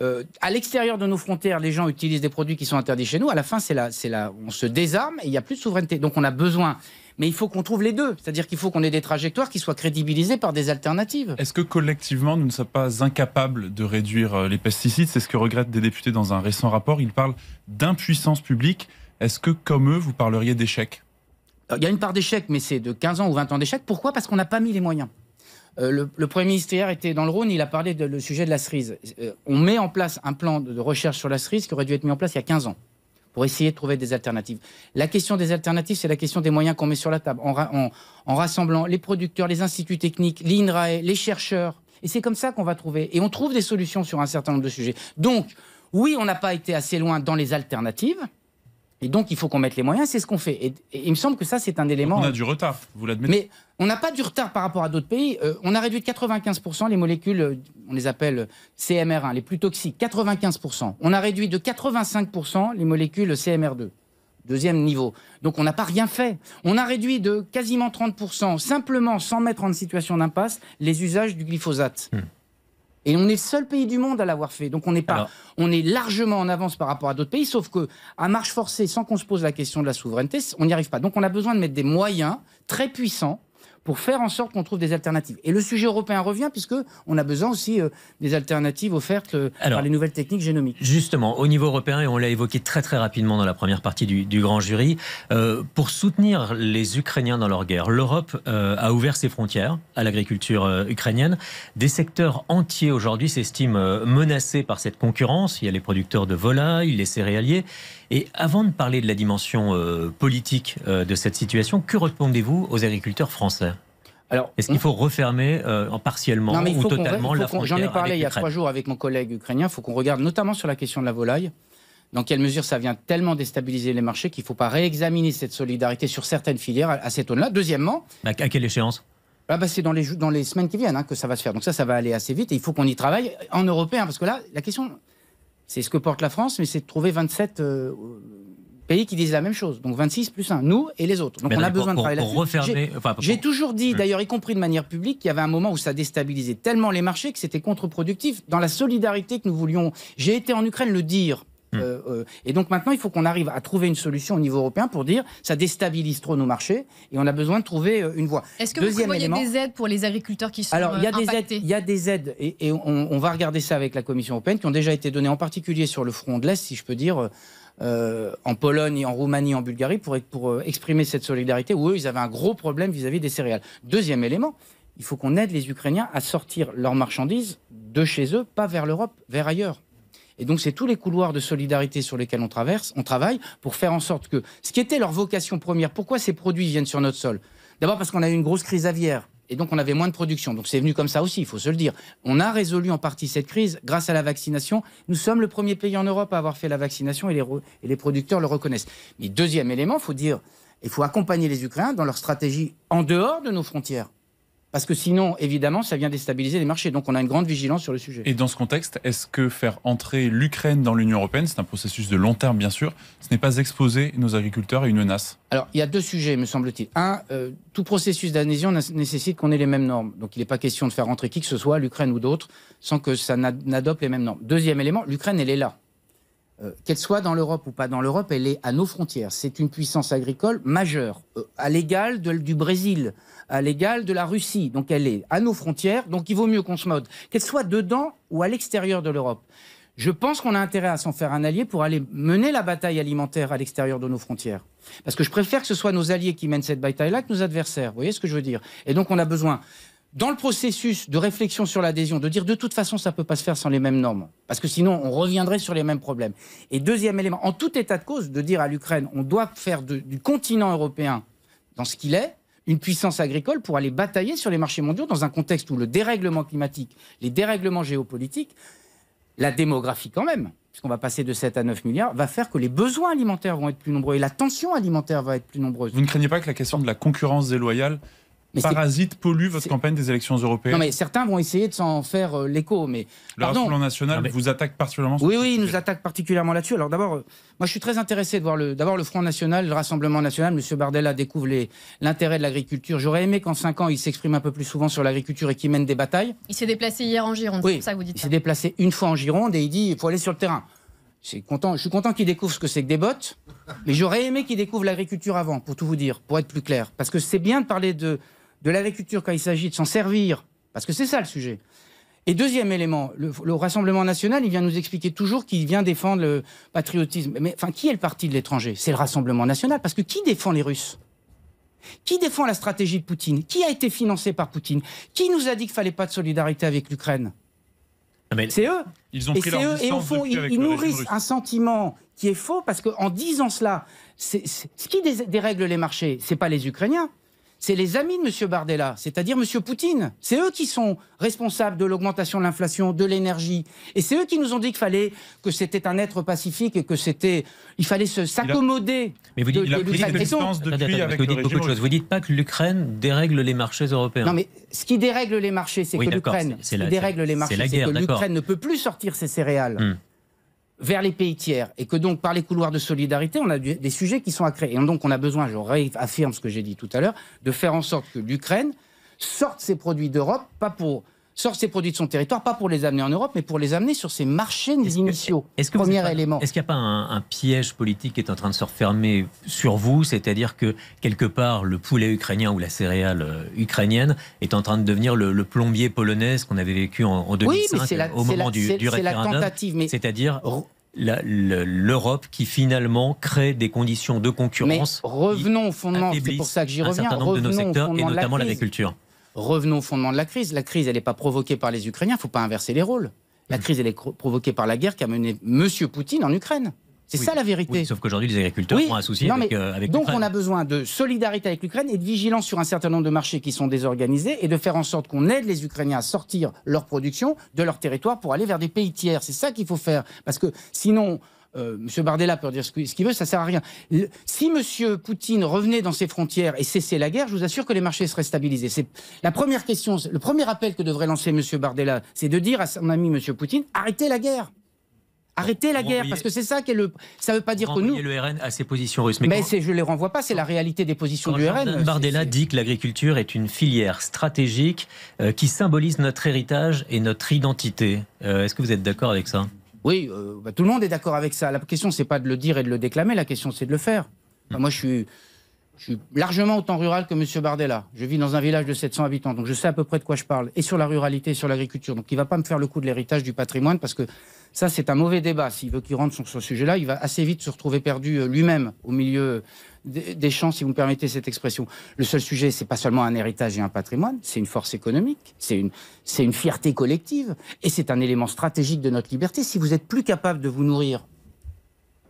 euh, à l'extérieur de nos frontières, les gens utilisent des produits qui sont interdits chez nous. À la fin, c'est là, c'est là, on se désarme et il n'y a plus de souveraineté. Donc on a besoin. Mais il faut qu'on trouve les deux. C'est-à-dire qu'il faut qu'on ait des trajectoires qui soient crédibilisées par des alternatives. Est-ce que collectivement, nous ne sommes pas incapables de réduire euh, les pesticides C'est ce que regrettent des députés dans un récent rapport. Ils parlent d'impuissance publique est-ce que, comme eux, vous parleriez d'échec euh, Il y a une part d'échec, mais c'est de 15 ans ou 20 ans d'échec. Pourquoi Parce qu'on n'a pas mis les moyens. Euh, le, Premier ministre hier était dans le Rhône, il a parlé du sujet de la cerise. Euh, on met en place un plan de, recherche sur la cerise qui aurait dû être mis en place il y a 15 ans pour essayer de trouver des alternatives. La question des alternatives, c'est la question des moyens qu'on met sur la table, en, en, rassemblant les producteurs, les instituts techniques, l'INRAE, les chercheurs. Et c'est comme ça qu'on va trouver. Et on trouve des solutions sur un certain nombre de sujets. Donc, oui, on n'a pas été assez loin dans les alternatives. Et donc, il faut qu'on mette les moyens, c'est ce qu'on fait. Et, il me semble que ça, c'est un élément. On a du retard, vous l'admettez. Mais on n'a pas du retard par rapport à d'autres pays. Euh, on a réduit de 95% les molécules, euh, on les appelle euh, CMR1, les plus toxiques, 95%. On a réduit de 85% les molécules CMR2 deuxième niveau. Donc on n'a pas rien fait. On a réduit de quasiment 30%, simplement sans mettre en situation d'impasse, les usages du glyphosate. Hmm. Et on est le seul pays du monde à l'avoir fait. Donc on n'est pas, on est largement en avance par rapport à d'autres pays, sauf que à marche forcée, sans qu'on se pose la question de la souveraineté, on n'y arrive pas. Donc on a besoin de mettre des moyens très puissants pour faire en sorte qu'on trouve des alternatives. Et le sujet européen revient puisque on a besoin aussi euh, des alternatives offertes euh, par les nouvelles techniques génomiques. Justement, au niveau européen, et on l'a évoqué très très rapidement dans la première partie du, grand jury, euh, pour soutenir les Ukrainiens dans leur guerre, l'Europe a ouvert ses frontières à l'agriculture ukrainienne. Des secteurs entiers aujourd'hui s'estiment menacés par cette concurrence. Il y a les producteurs de volailles, les céréaliers. Et avant de parler de la dimension euh, politique euh, de cette situation, que répondez-vous aux agriculteurs français est-ce qu'il hmm. faut refermer euh, partiellement ou totalement la frontière J'en ai parlé il y a trois jours avec mon collègue ukrainien. Il faut qu'on regarde notamment sur la question de la volaille. Dans quelle mesure ça vient tellement déstabiliser les marchés qu'il ne faut pas réexaminer cette solidarité sur certaines filières à, cette zone là Deuxièmement, à, quelle échéance ah bah, c'est dans les, dans les semaines qui viennent hein, que ça va se faire. Donc ça, ça va aller assez vite et il faut qu'on y travaille en européen parce que là, la question c'est ce que porte la France, mais c'est de trouver 27 euh, pays qui disent la même chose. Donc 26 plus 1, nous et les autres. Donc on a besoin de travailler là J'ai toujours dit, d'ailleurs, y compris de manière publique, qu'il y avait un moment où ça déstabilisait tellement les marchés que c'était contre-productif dans la solidarité que nous voulions. J'ai été en Ukraine le dire Mm. Euh, euh, et donc maintenant, il faut qu'on arrive à trouver une solution au niveau européen pour dire ça déstabilise trop nos marchés et on a besoin de trouver euh, une voie. Est-ce que vous élément, des aides pour les agriculteurs qui sont Alors, il y a des aides, il y a des aides et, on, va regarder ça avec la Commission européenne qui ont déjà été données en particulier sur le front de l'Est, si je peux dire. en Pologne et en Roumanie, en Bulgarie, pour, exprimer cette solidarité, où eux, ils avaient un gros problème vis à -vis des céréales. Deuxième élément, il faut qu'on aide les Ukrainiens à sortir leurs marchandises de chez eux, pas vers l'Europe, vers ailleurs. Et donc, c'est tous les couloirs de solidarité sur lesquels on traverse, on travaille pour faire en sorte que ce qui était leur vocation première, pourquoi ces produits viennent sur notre sol D'abord parce qu'on a eu une grosse crise aviaire. Et donc, on avait moins de production. Donc, c'est venu comme ça aussi, il faut se le dire. On a résolu en partie cette crise grâce à la vaccination. Nous sommes le premier pays en Europe à avoir fait la vaccination et les, et les producteurs le reconnaissent. Mais deuxième élément, il faut dire, il faut accompagner les Ukrainiens dans leur stratégie en dehors de nos frontières. Parce que sinon, évidemment, ça vient déstabiliser les marchés. Donc on a une grande vigilance sur le sujet. Et dans ce contexte, est-ce que faire entrer l'Ukraine dans l'Union européenne, c'est un processus de long terme bien sûr, ce n'est pas exposer nos agriculteurs à une menace Alors il y a deux sujets, me semble-t-il. Un, euh, tout processus d'adhésion nécessite qu'on ait les mêmes normes. Donc il n'est pas question de faire entrer qui que ce soit, l'Ukraine ou d'autres, sans que ça n'adopte les mêmes normes. Deuxième élément, l'Ukraine, elle est là. Euh, qu'elle soit dans l'Europe ou pas dans l'Europe, elle est à nos frontières. C'est une puissance agricole majeure, euh, à l'égal du Brésil, à l'égal de la Russie. Donc elle est à nos frontières, donc il vaut mieux qu'on se mode, qu'elle soit dedans ou à l'extérieur de l'Europe. Je pense qu'on a intérêt à s'en faire un allié pour aller mener la bataille alimentaire à l'extérieur de nos frontières. Parce que je préfère que ce soit nos alliés qui mènent cette bataille-là que nos adversaires. Vous voyez ce que je veux dire Et donc on a besoin dans le processus de réflexion sur l'adhésion, de dire de toute façon ça ne peut pas se faire sans les mêmes normes, parce que sinon on reviendrait sur les mêmes problèmes. Et deuxième élément, en tout état de cause, de dire à l'Ukraine, on doit faire du continent européen, dans ce qu'il est, une puissance agricole pour aller batailler sur les marchés mondiaux dans un contexte où le dérèglement climatique, les dérèglements géopolitiques, la démographie quand même, puisqu'on va passer de 7 à 9 milliards, va faire que les besoins alimentaires vont être plus nombreux et la tension alimentaire va être plus nombreuse. Vous ne craignez pas que la question de la concurrence déloyale parasite pollue votre campagne des élections européennes. Non, mais certains vont essayer de s'en faire euh, l'écho. Mais le Rassemblement national vous attaque particulièrement. Oui, oui, il nous attaque particulièrement là-dessus. Alors d'abord, euh, moi, je suis très intéressé de voir le, d'abord le Front national, le Rassemblement national. Monsieur Bardella découvre l'intérêt de l'agriculture. J'aurais aimé qu'en 5 ans, il s'exprime un peu plus souvent sur l'agriculture et qu'il mène des batailles. Il s'est déplacé hier en Gironde. c'est c'est ça que vous dites. Il s'est déplacé une fois en Gironde et il dit il faut aller sur le terrain. Content. Je suis content qu'il découvre ce que c'est que des bottes, mais j'aurais aimé qu'il découvre l'agriculture avant, pour tout vous dire, pour être plus clair. Parce que c'est bien de parler de de l'agriculture quand il s'agit de s'en servir, parce que c'est ça le sujet. Et deuxième élément, le, Rassemblement national, il vient nous expliquer toujours qu'il vient défendre le patriotisme. Mais enfin, qui est le parti de l'étranger C'est le Rassemblement national, parce que qui défend les Russes qui défend la stratégie de Poutine Qui a été financé par Poutine Qui nous a dit qu'il fallait pas de solidarité avec l'Ukraine ah, C'est eux. Ils ont pris eux. Et au fond, ils, nourrissent un sentiment qui est faux parce qu'en disant cela, c'est ce qui dérègle les marchés, c'est pas les Ukrainiens, c'est les amis de M. Bardella, c'est-à-dire M. Poutine. C'est eux qui sont responsables de l'augmentation de l'inflation, de l'énergie. Et c'est eux qui nous ont dit qu'il fallait que c'était un être pacifique et que c'était, il fallait s'accommoder. Mais vous dites de, vous dites beaucoup de choses. Vous dites pas que l'Ukraine dérègle les marchés européens. Non, mais ce qui dérègle les marchés, c'est que l'Ukraine, dérègle les marchés, c'est que l'Ukraine ne peut plus sortir ses céréales. Hmm vers les pays tiers et que donc par les couloirs de solidarité, on a des sujets qui sont à créer. Et donc on a besoin, je réaffirme ce que j'ai dit tout à l'heure, de faire en sorte que l'Ukraine sorte ses produits d'Europe, pas pour sort ses produits de son territoire, pas pour les amener en Europe, mais pour les amener sur ses marchés initiaux. premier élément. Est-ce qu'il n'y a pas un, piège politique qui est en train de se refermer sur vous, c'est-à-dire que quelque part le poulet ukrainien ou la céréale euh, ukrainienne est en train de devenir le, plombier polonais qu'on avait vécu en, en euh, au moment du, du référendum. C'est-à-dire l'Europe qui finalement crée des conditions de concurrence. Mais revenons au fondement, c'est pour ça que j'y reviens. Un certain nombre revenons de nos secteurs et notamment l'agriculture revenons au fondement de la crise. La crise, elle n'est pas provoquée par les Ukrainiens, il ne faut pas inverser les rôles. La crise, elle est provoquée par la guerre qui a mené M. Poutine en Ukraine. C'est ça la vérité. sauf qu'aujourd'hui, les agriculteurs ont un souci euh, avec, Donc on a besoin de solidarité avec l'Ukraine et de vigilance sur un certain nombre de marchés qui sont désorganisés et de faire en sorte qu'on aide les Ukrainiens à sortir leur production de leur territoire pour aller vers des pays tiers. C'est ça qu'il faut faire. Parce que sinon, euh, Monsieur Bardella peut dire ce qu'il veut, ça sert à rien. si M. Poutine revenait dans ses frontières et cessait la guerre, je vous assure que les marchés seraient stabilisés. C'est la première question, le premier appel que devrait lancer Monsieur Bardella, c'est de dire à son ami M. Poutine arrêtez la guerre. Arrêtez la guerre, parce que c'est ça qui est le. Ça ne veut pas dire que nous. le RN à ses positions russes. Mais, je ne je les renvoie pas, c'est la réalité des positions du RN. RN. Bardella dit que l'agriculture est une filière stratégique euh, qui symbolise notre héritage et notre identité. Euh, est-ce que vous êtes d'accord avec ça oui, euh, bah, tout le monde est d'accord avec ça. La question, c'est pas de le dire et de le déclamer, la question, c'est de le faire. moi, je suis, je suis largement autant rural que M. Bardella. Je vis dans un village de 700 habitants, donc je sais à peu près de quoi je parle, et sur la ruralité, et sur l'agriculture. Donc il ne va pas me faire le coup de l'héritage du patrimoine, parce que ça, c'est un mauvais débat. S'il veut qu'il rentre sur ce sujet-là, il va assez vite se retrouver perdu euh, lui-même au milieu des champs, si vous me permettez cette expression. Le seul sujet, c'est pas seulement un héritage et un patrimoine, c'est une force économique, c'est une, c'est une fierté collective, et c'est un élément stratégique de notre liberté. Si vous n'êtes plus capable de vous nourrir,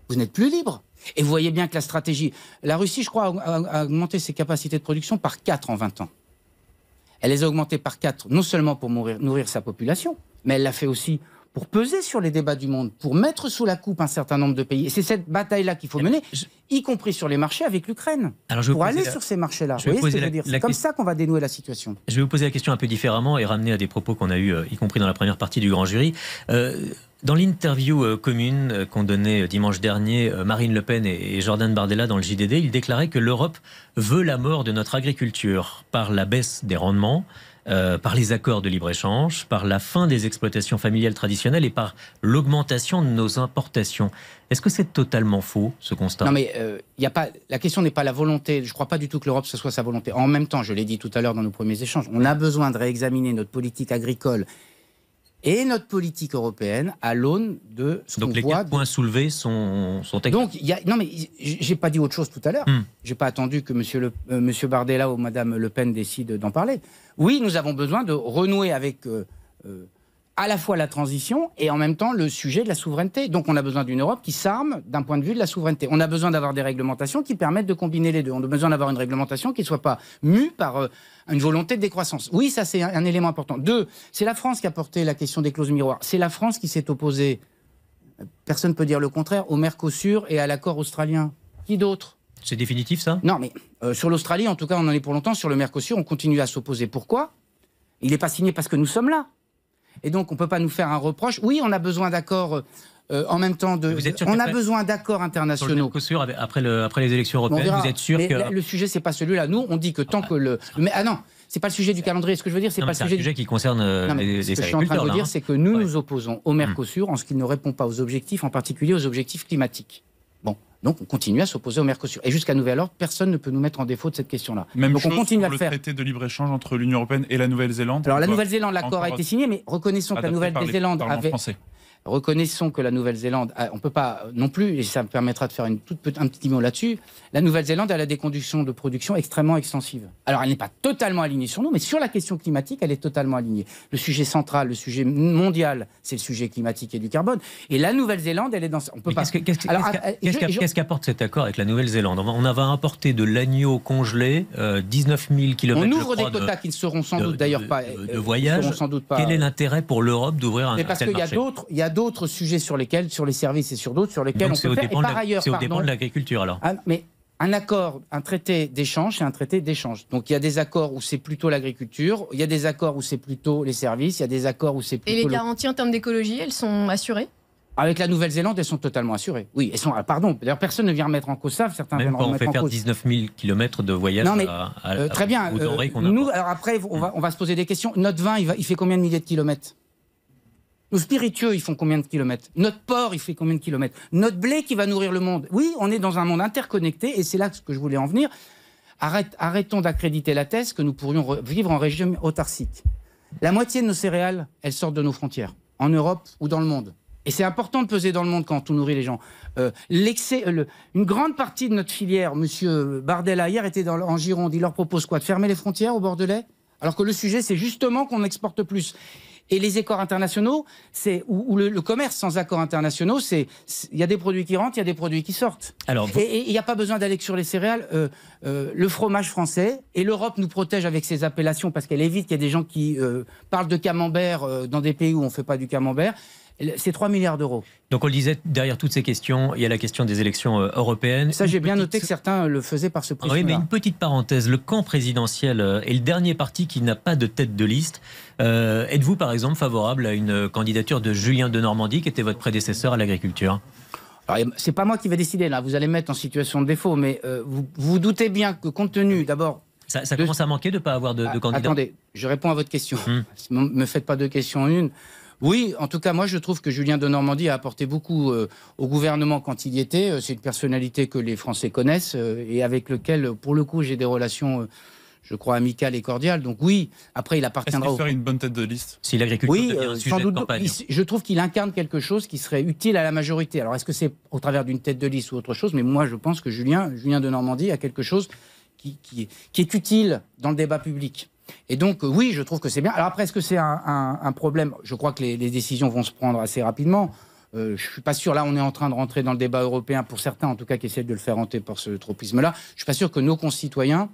vous n'êtes plus libre. Et vous voyez bien que la stratégie, la Russie, je crois, a, augmenté ses capacités de production par 4 en 20 ans. Elle les a augmentées par 4, non seulement pour mourir nourrir sa population, mais elle l'a fait aussi pour peser sur les débats du monde, pour mettre sous la coupe un certain nombre de pays. Et c'est cette bataille-là qu'il faut eh ben, mener, y compris sur les marchés avec l'Ukraine. Pour aller sur ces marchés-là. je veux dire C'est comme ça qu'on va dénouer la situation. Je vais vous poser la question un peu différemment et ramener à des propos qu'on a eus, euh, y compris dans la première partie du grand jury. Euh, dans l'interview euh, commune qu'ont donnée dimanche dernier Marine Le Pen et Jordan Bardella dans le JDD, il déclarait que l'Europe veut la mort de notre agriculture par la baisse des rendements, euh, par les accords de libre-échange, par la fin des exploitations familiales traditionnelles et par l'augmentation de nos importations. Est-ce que c'est totalement faux, ce constat Non, mais il euh, a pas, la question n'est pas la volonté. Je ne crois pas du tout que l'Europe, ce soit sa volonté. En même temps, je l'ai dit tout à l'heure dans nos premiers échanges, on a besoin de réexaminer notre politique agricole et notre politique européenne à l'aune de ce qu'on Donc les quatre points soulevés sont, Donc il y a... non mais j'ai pas dit autre chose tout à l'heure. Hmm. J'ai pas attendu que Monsieur le euh, Monsieur Bardella ou Madame Le Pen décident d'en parler. Oui, nous avons besoin de renouer avec euh, euh, à la fois la transition et en même temps le sujet de la souveraineté. Donc on a besoin d'une Europe qui s'arme d'un point de vue de la souveraineté. On a besoin d'avoir des réglementations qui permettent de combiner les deux. On a besoin d'avoir une réglementation qui ne soit pas mue par une volonté de décroissance. Oui, ça c'est un, élément important. Deux, c'est la France qui a porté la question des clauses miroirs. C'est la France qui s'est opposée, personne ne peut dire le contraire, au Mercosur et à l'accord australien. Qui d'autre C'est définitif ça Non, mais euh, sur l'Australie, en tout cas, on en est pour longtemps. Sur le Mercosur, on continue à s'opposer. Pourquoi Il n'est pas signé parce que nous sommes là. Et donc, on ne peut pas nous faire un reproche. Oui, on a besoin d'accords euh, euh, en même temps on a besoin d'accords internationaux. après, après les élections européennes, vous êtes sûr que. le sujet, c'est pas celui-là. Nous, on dit que tant que le. Mais ah non, c'est pas le sujet du euh, calendrier. Ce que je veux dire, c'est pas le sujet. sujet qui concerne les euh, les, Ce que je suis en train de dire, hein. c'est que nous nous opposons au Mercosur hum. en ce qu'il ne répond pas aux objectifs, en particulier aux objectifs climatiques. Bon. Donc, on continue à s'opposer au Mercosur. Et jusqu'à nouvel ordre, personne ne peut nous mettre en défaut de cette question-là. Même Donc, on continue à le traité de libre-échange entre l'Union européenne et la Nouvelle-Zélande. Alors, la Nouvelle-Zélande, l'accord a été signé, mais reconnaissons que la Nouvelle-Zélande avait. Reconnaissons que la Nouvelle-Zélande, on ne peut pas euh, non plus, et ça me permettra de faire une, toute, un petit mot là-dessus, la Nouvelle-Zélande, a des conditions de production extrêmement extensives. Alors, elle n'est pas totalement alignée sur nous, mais sur la question climatique, elle est totalement alignée. Le sujet central, le sujet mondial, c'est le sujet climatique et du carbone. Et la Nouvelle-Zélande, elle est dans... On peut pas... Qu'est-ce qu'apporte cet accord avec la Nouvelle-Zélande on, va importer de l'agneau congelé, 19 000 km. On ouvre des quotas qui ne seront sans doute d'ailleurs pas... De, euh, voyage. Quel est euh, l'intérêt pour l'Europe d'ouvrir un, Parce qu'il y a d'autres, d'autres sujets sur lesquels, sur les services et sur d'autres, sur lesquels on peut faire. par ailleurs, c'est au dépend de l'agriculture alors. mais un accord, un traité d'échange, c'est un traité d'échange. Donc il y a des accords où c'est plutôt l'agriculture, il y a des accords où c'est plutôt les services, il y a des accords où c'est plutôt. Et les garanties en termes d'écologie, elles sont assurées avec la Nouvelle-Zélande, elles sont totalement assurées. Oui, elles sont. Ah, pardon, d'ailleurs, personne ne vient remettre en cause ça. Certains Même quand on fait faire 19 000 km de voyage non, mais, euh, Très bien. Euh, nous, alors après, on va, on va, se poser des questions. Notre vin, il fait combien de milliers de kilomètres nos spiritueux, ils font combien de kilomètres Notre porc, il fait combien de kilomètres Notre blé qui va nourrir le monde Oui, on est dans un monde interconnecté et c'est là que je voulais en venir. Arrête, arrêtons d'accréditer la thèse que nous pourrions vivre en régime autarcique. La moitié de nos céréales, elles sortent de nos frontières, en Europe ou dans le monde. Et c'est important de peser dans le monde quand on nourrit les gens. Euh, l'excès, euh, une grande partie de notre filière, Monsieur Bardella, hier était dans, en Gironde. Il leur propose quoi De fermer les frontières au Bordelais Alors que le sujet, c'est justement qu'on exporte plus. Et les accords internationaux, c'est ou, le, commerce sans accords internationaux, c'est il y a des produits qui rentrent, il y a des produits qui sortent. Alors, Et il n'y a pas besoin d'aller sur les céréales. Euh, euh, le fromage français et l'Europe nous protège avec ses appellations parce qu'elle évite qu'il y ait des gens qui euh, parlent de camembert dans des pays où on ne fait pas du camembert. C'est 3 milliards d'euros. Donc on le disait, derrière toutes ces questions, il y a la question des élections euh, européennes. Ça, j'ai bien noté que certains euh, le faisaient par ce prisme Oui, mais une petite parenthèse, le camp présidentiel euh, est le dernier parti qui n'a pas de tête de liste. Êtes-vous, par exemple, favorable à une candidature de Julien de Normandie, qui était votre prédécesseur à l'agriculture c'est pas moi qui vais décider là, vous allez mettre en situation de défaut, mais vous, vous doutez bien que compte tenu d'abord ça, ça, commence à manquer de ne pas avoir de, ah, candidat. Attendez, je réponds à votre question. Hmm. Ne me faites pas deux questions en une. Oui, en tout cas, moi, je trouve que Julien de Normandie a apporté beaucoup euh, au gouvernement quand il y était. Euh, c'est une personnalité que les Français connaissent euh, et avec lequel, pour le coup, j'ai des relations. je crois amicales et cordiales. Donc oui, après il appartiendra. Est-ce une bonne tête de liste Si oui, sans doute, je trouve qu'il incarne quelque chose qui serait utile à la majorité. Alors est-ce que c'est au travers d'une tête de liste ou autre chose Mais moi, je pense que Julien, Julien de Normandie a quelque chose qui est utile dans le débat public. Et donc, euh, oui, je trouve que c'est bien. Alors après, est-ce que c'est un, problème Je crois que les, décisions vont se prendre assez rapidement. Je euh, je suis pas sûr. Là, on est en train de rentrer dans le débat européen pour certains, en tout cas, qui essaient de le faire hanter par ce tropisme-là. Je ne suis pas sûr que nos concitoyens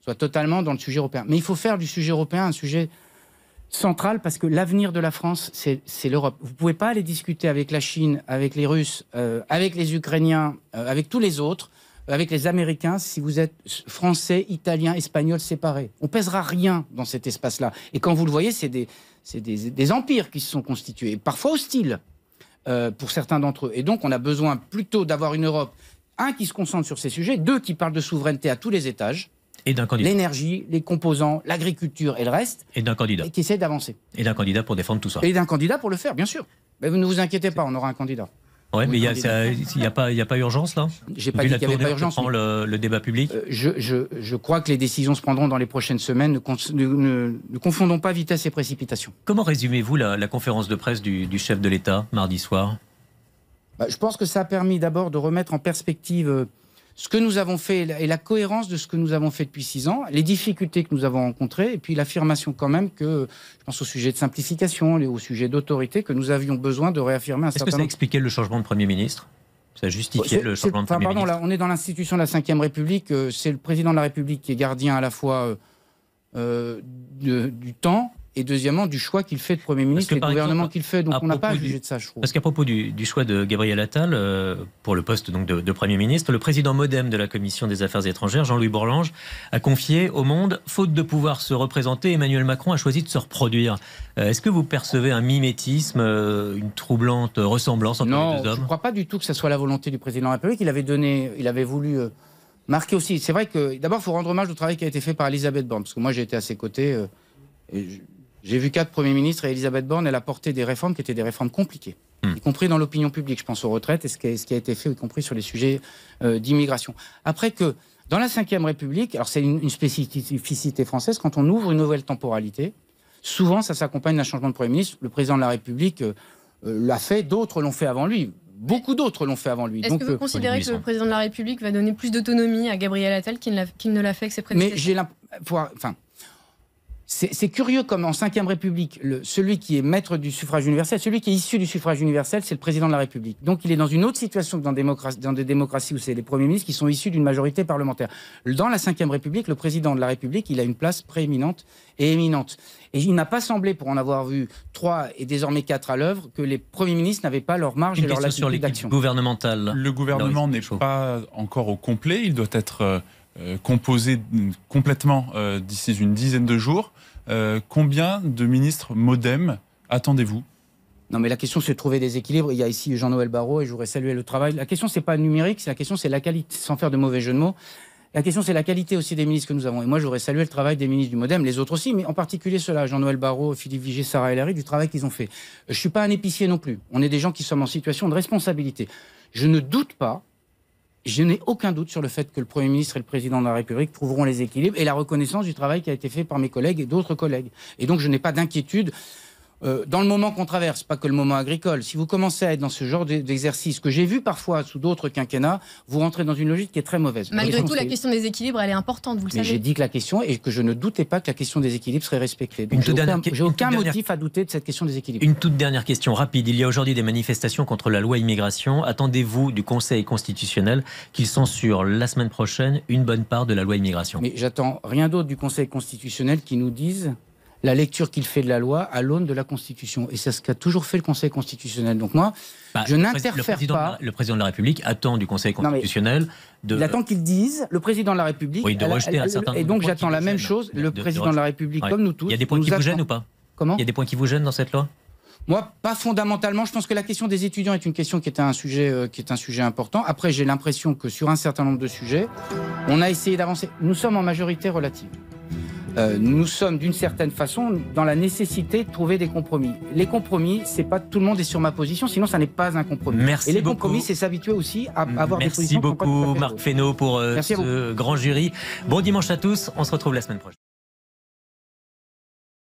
soient totalement dans le sujet européen. Mais il faut faire du sujet européen un sujet central parce que l'avenir de la France, c'est l'Europe. Vous ne pouvez pas aller discuter avec la Chine, avec les Russes, euh, avec les Ukrainiens, avec tous les autres avec les Américains si vous êtes français, italien, espagnol séparés. On pèsera rien dans cet espace-là. Et quand vous le voyez, c'est des, empires qui se sont constitués, parfois hostiles euh, pour certains d'entre eux. Et donc, on a besoin plutôt d'avoir une Europe, un, qui se concentre sur ces sujets, deux, qui parle de souveraineté à tous les étages. Et d'un candidat. L'énergie, les composants, l'agriculture et le reste. Et d'un candidat. Et qui essaie d'avancer. Et d'un candidat pour défendre tout ça. Et d'un candidat pour le faire, bien sûr. Mais ne vous inquiétez pas, on aura un candidat. Ouais, mais il n'y a, a, y a, pas urgence là J'ai pas Vu dit qu'il n'y avait pas urgence. le, débat public euh, je, je, je, crois que les décisions se prendront dans les prochaines semaines. Ne, ne, confondons pas vitesse et précipitation. Comment résumez-vous la, conférence de presse du, chef de l'État mardi soir bah, Je pense que ça a permis d'abord de remettre en perspective euh, ce que nous avons fait et la cohérence de ce que nous avons fait depuis six ans, les difficultés que nous avons rencontrées, et puis l'affirmation quand même que, je pense au sujet de simplification, au sujet d'autorité, que nous avions besoin de réaffirmer un certain nombre. Est-ce que ça expliquait le changement de Premier ministre ça justifiait le changement de Premier ministre. Là, on est dans l'institution de la Ve République. Euh, c'est le président de la République qui est gardien à la fois euh, euh, du temps et deuxièmement du choix qu'il fait de Premier ministre et du gouvernement qu'il fait. Donc on n'a pas à juger de ça, je trouve. Parce qu'à propos du, choix de Gabriel Attal euh, pour le poste donc, de, Premier ministre, le président modem de la Commission des Affaires étrangères, Jean-Louis Bourlange, a confié au Monde, faute de pouvoir se représenter, Emmanuel Macron a choisi de se reproduire. Euh, est-ce que vous percevez un mimétisme, euh, une troublante ressemblance entre les deux hommes Non, je ne crois pas du tout que ce soit la volonté du président de la République. Il avait, donné, il avait voulu marquer aussi. C'est vrai que d'abord, il faut rendre hommage au travail qui a été fait par Elisabeth Borne, parce que moi j'ai été à ses côtés. Et j'ai vu quatre premiers ministres et Elisabeth Borne, elle a porté des réformes qui étaient des réformes compliquées, hmm. y compris dans l'opinion publique. Je pense aux retraites et ce qui a, ce qui a été fait, y compris sur les sujets euh, d'immigration. Après que, dans la Ve République, alors c'est une, spécificité française, quand on ouvre une nouvelle temporalité, souvent ça s'accompagne d'un changement de Premier ministre. Le président de la République euh, euh, l'a fait, d'autres l'ont fait avant lui. Beaucoup d'autres l'ont fait avant lui. Est-ce que vous considérez que le président de la République va donner plus d'autonomie à Gabriel Attal qu'il ne l'a fait que ses prédécesseurs Mais j'ai l'impression. C'est curieux comme en 5ème République, celui qui est maître du suffrage universel, celui qui est issu du suffrage universel, c'est le président de la République. Donc il est dans une autre situation que dans, des démocraties où c'est les premiers ministres qui sont issus d'une majorité parlementaire. Dans la 5ème République, le président de la République, il a une place prééminente et éminente. Et il n'a pas semblé, pour en avoir vu trois et désormais quatre à l'œuvre, que les premiers ministres n'avaient pas leur marge sur et leur latitude gouvernementale. Le gouvernement n'est pas encore au complet. Il doit être euh, euh, composé complètement euh, d'ici une dizaine de jours. Euh, combien de ministres modem attendez-vous non, mais la question, c'est de trouver des équilibres. Il y a ici Jean-Noël Barrot et je voudrais saluer le travail. La question, c'est pas numérique, la question, c'est la qualité, sans faire de mauvais jeu de mots. La question, c'est la qualité aussi des ministres que nous avons. Et moi, j'aurais saluer le travail des ministres du Modem, les autres aussi, mais en particulier ceux-là, Jean-Noël Barrot, Philippe Vigier, Sarah Ellery, du travail qu'ils ont fait. Je ne suis pas un épicier non plus. On est des gens qui sommes en situation de responsabilité. Je ne doute pas je n'ai aucun doute sur le fait que le Premier ministre et le Président de la République trouveront les équilibres et la reconnaissance du travail qui a été fait par mes collègues et d'autres collègues. Et donc je n'ai pas d'inquiétude. Euh, dans le moment qu'on traverse, pas que le moment agricole, si vous commencez à être dans ce genre d'exercice que j'ai vu parfois sous d'autres quinquennats, vous rentrez dans une logique qui est très mauvaise. Malgré tout, la question des équilibres, elle est importante, vous le savez. J'ai dit que la question, et que je ne doutais pas que la question des équilibres serait respectée. j'ai aucun, motif à douter de cette question des équilibres. Une toute dernière question rapide. Il y a aujourd'hui des manifestations contre la loi immigration. Attendez-vous du Conseil constitutionnel qu'il censure la semaine prochaine une bonne part de la loi immigration Mais j'attends rien d'autre du Conseil constitutionnel qui nous dise la lecture qu'il fait de la loi à l'aune de la Constitution. Et c'est ce qu'a toujours fait le Conseil constitutionnel. Donc moi, bah, je n'interfère pas. Le président de la République attend du Conseil constitutionnel de. Il attend qu'il dise, le président de la République. Oui, de rejeter un Et donc j'attends la même chose, le président de, la République, comme nous tous. Il y a des points qui vous gênent ou pas Comment Il y a des points qui vous gênent dans cette loi moi, pas fondamentalement. Je pense que la question des étudiants est une question qui est un sujet, euh, qui est un sujet important. Après, j'ai l'impression que sur un certain nombre de sujets, on a essayé d'avancer. Nous sommes en majorité relative. Euh, nous sommes d'une certaine façon dans la nécessité de trouver des compromis. Les compromis, c'est pas tout le monde est sur ma position, sinon ça n'est pas un compromis. Merci Et les compromis, c'est s'habituer aussi à avoir des positions. Merci beaucoup, Marc Fesneau, pour euh, ce grand jury. Bon dimanche à tous. On se retrouve la semaine prochaine.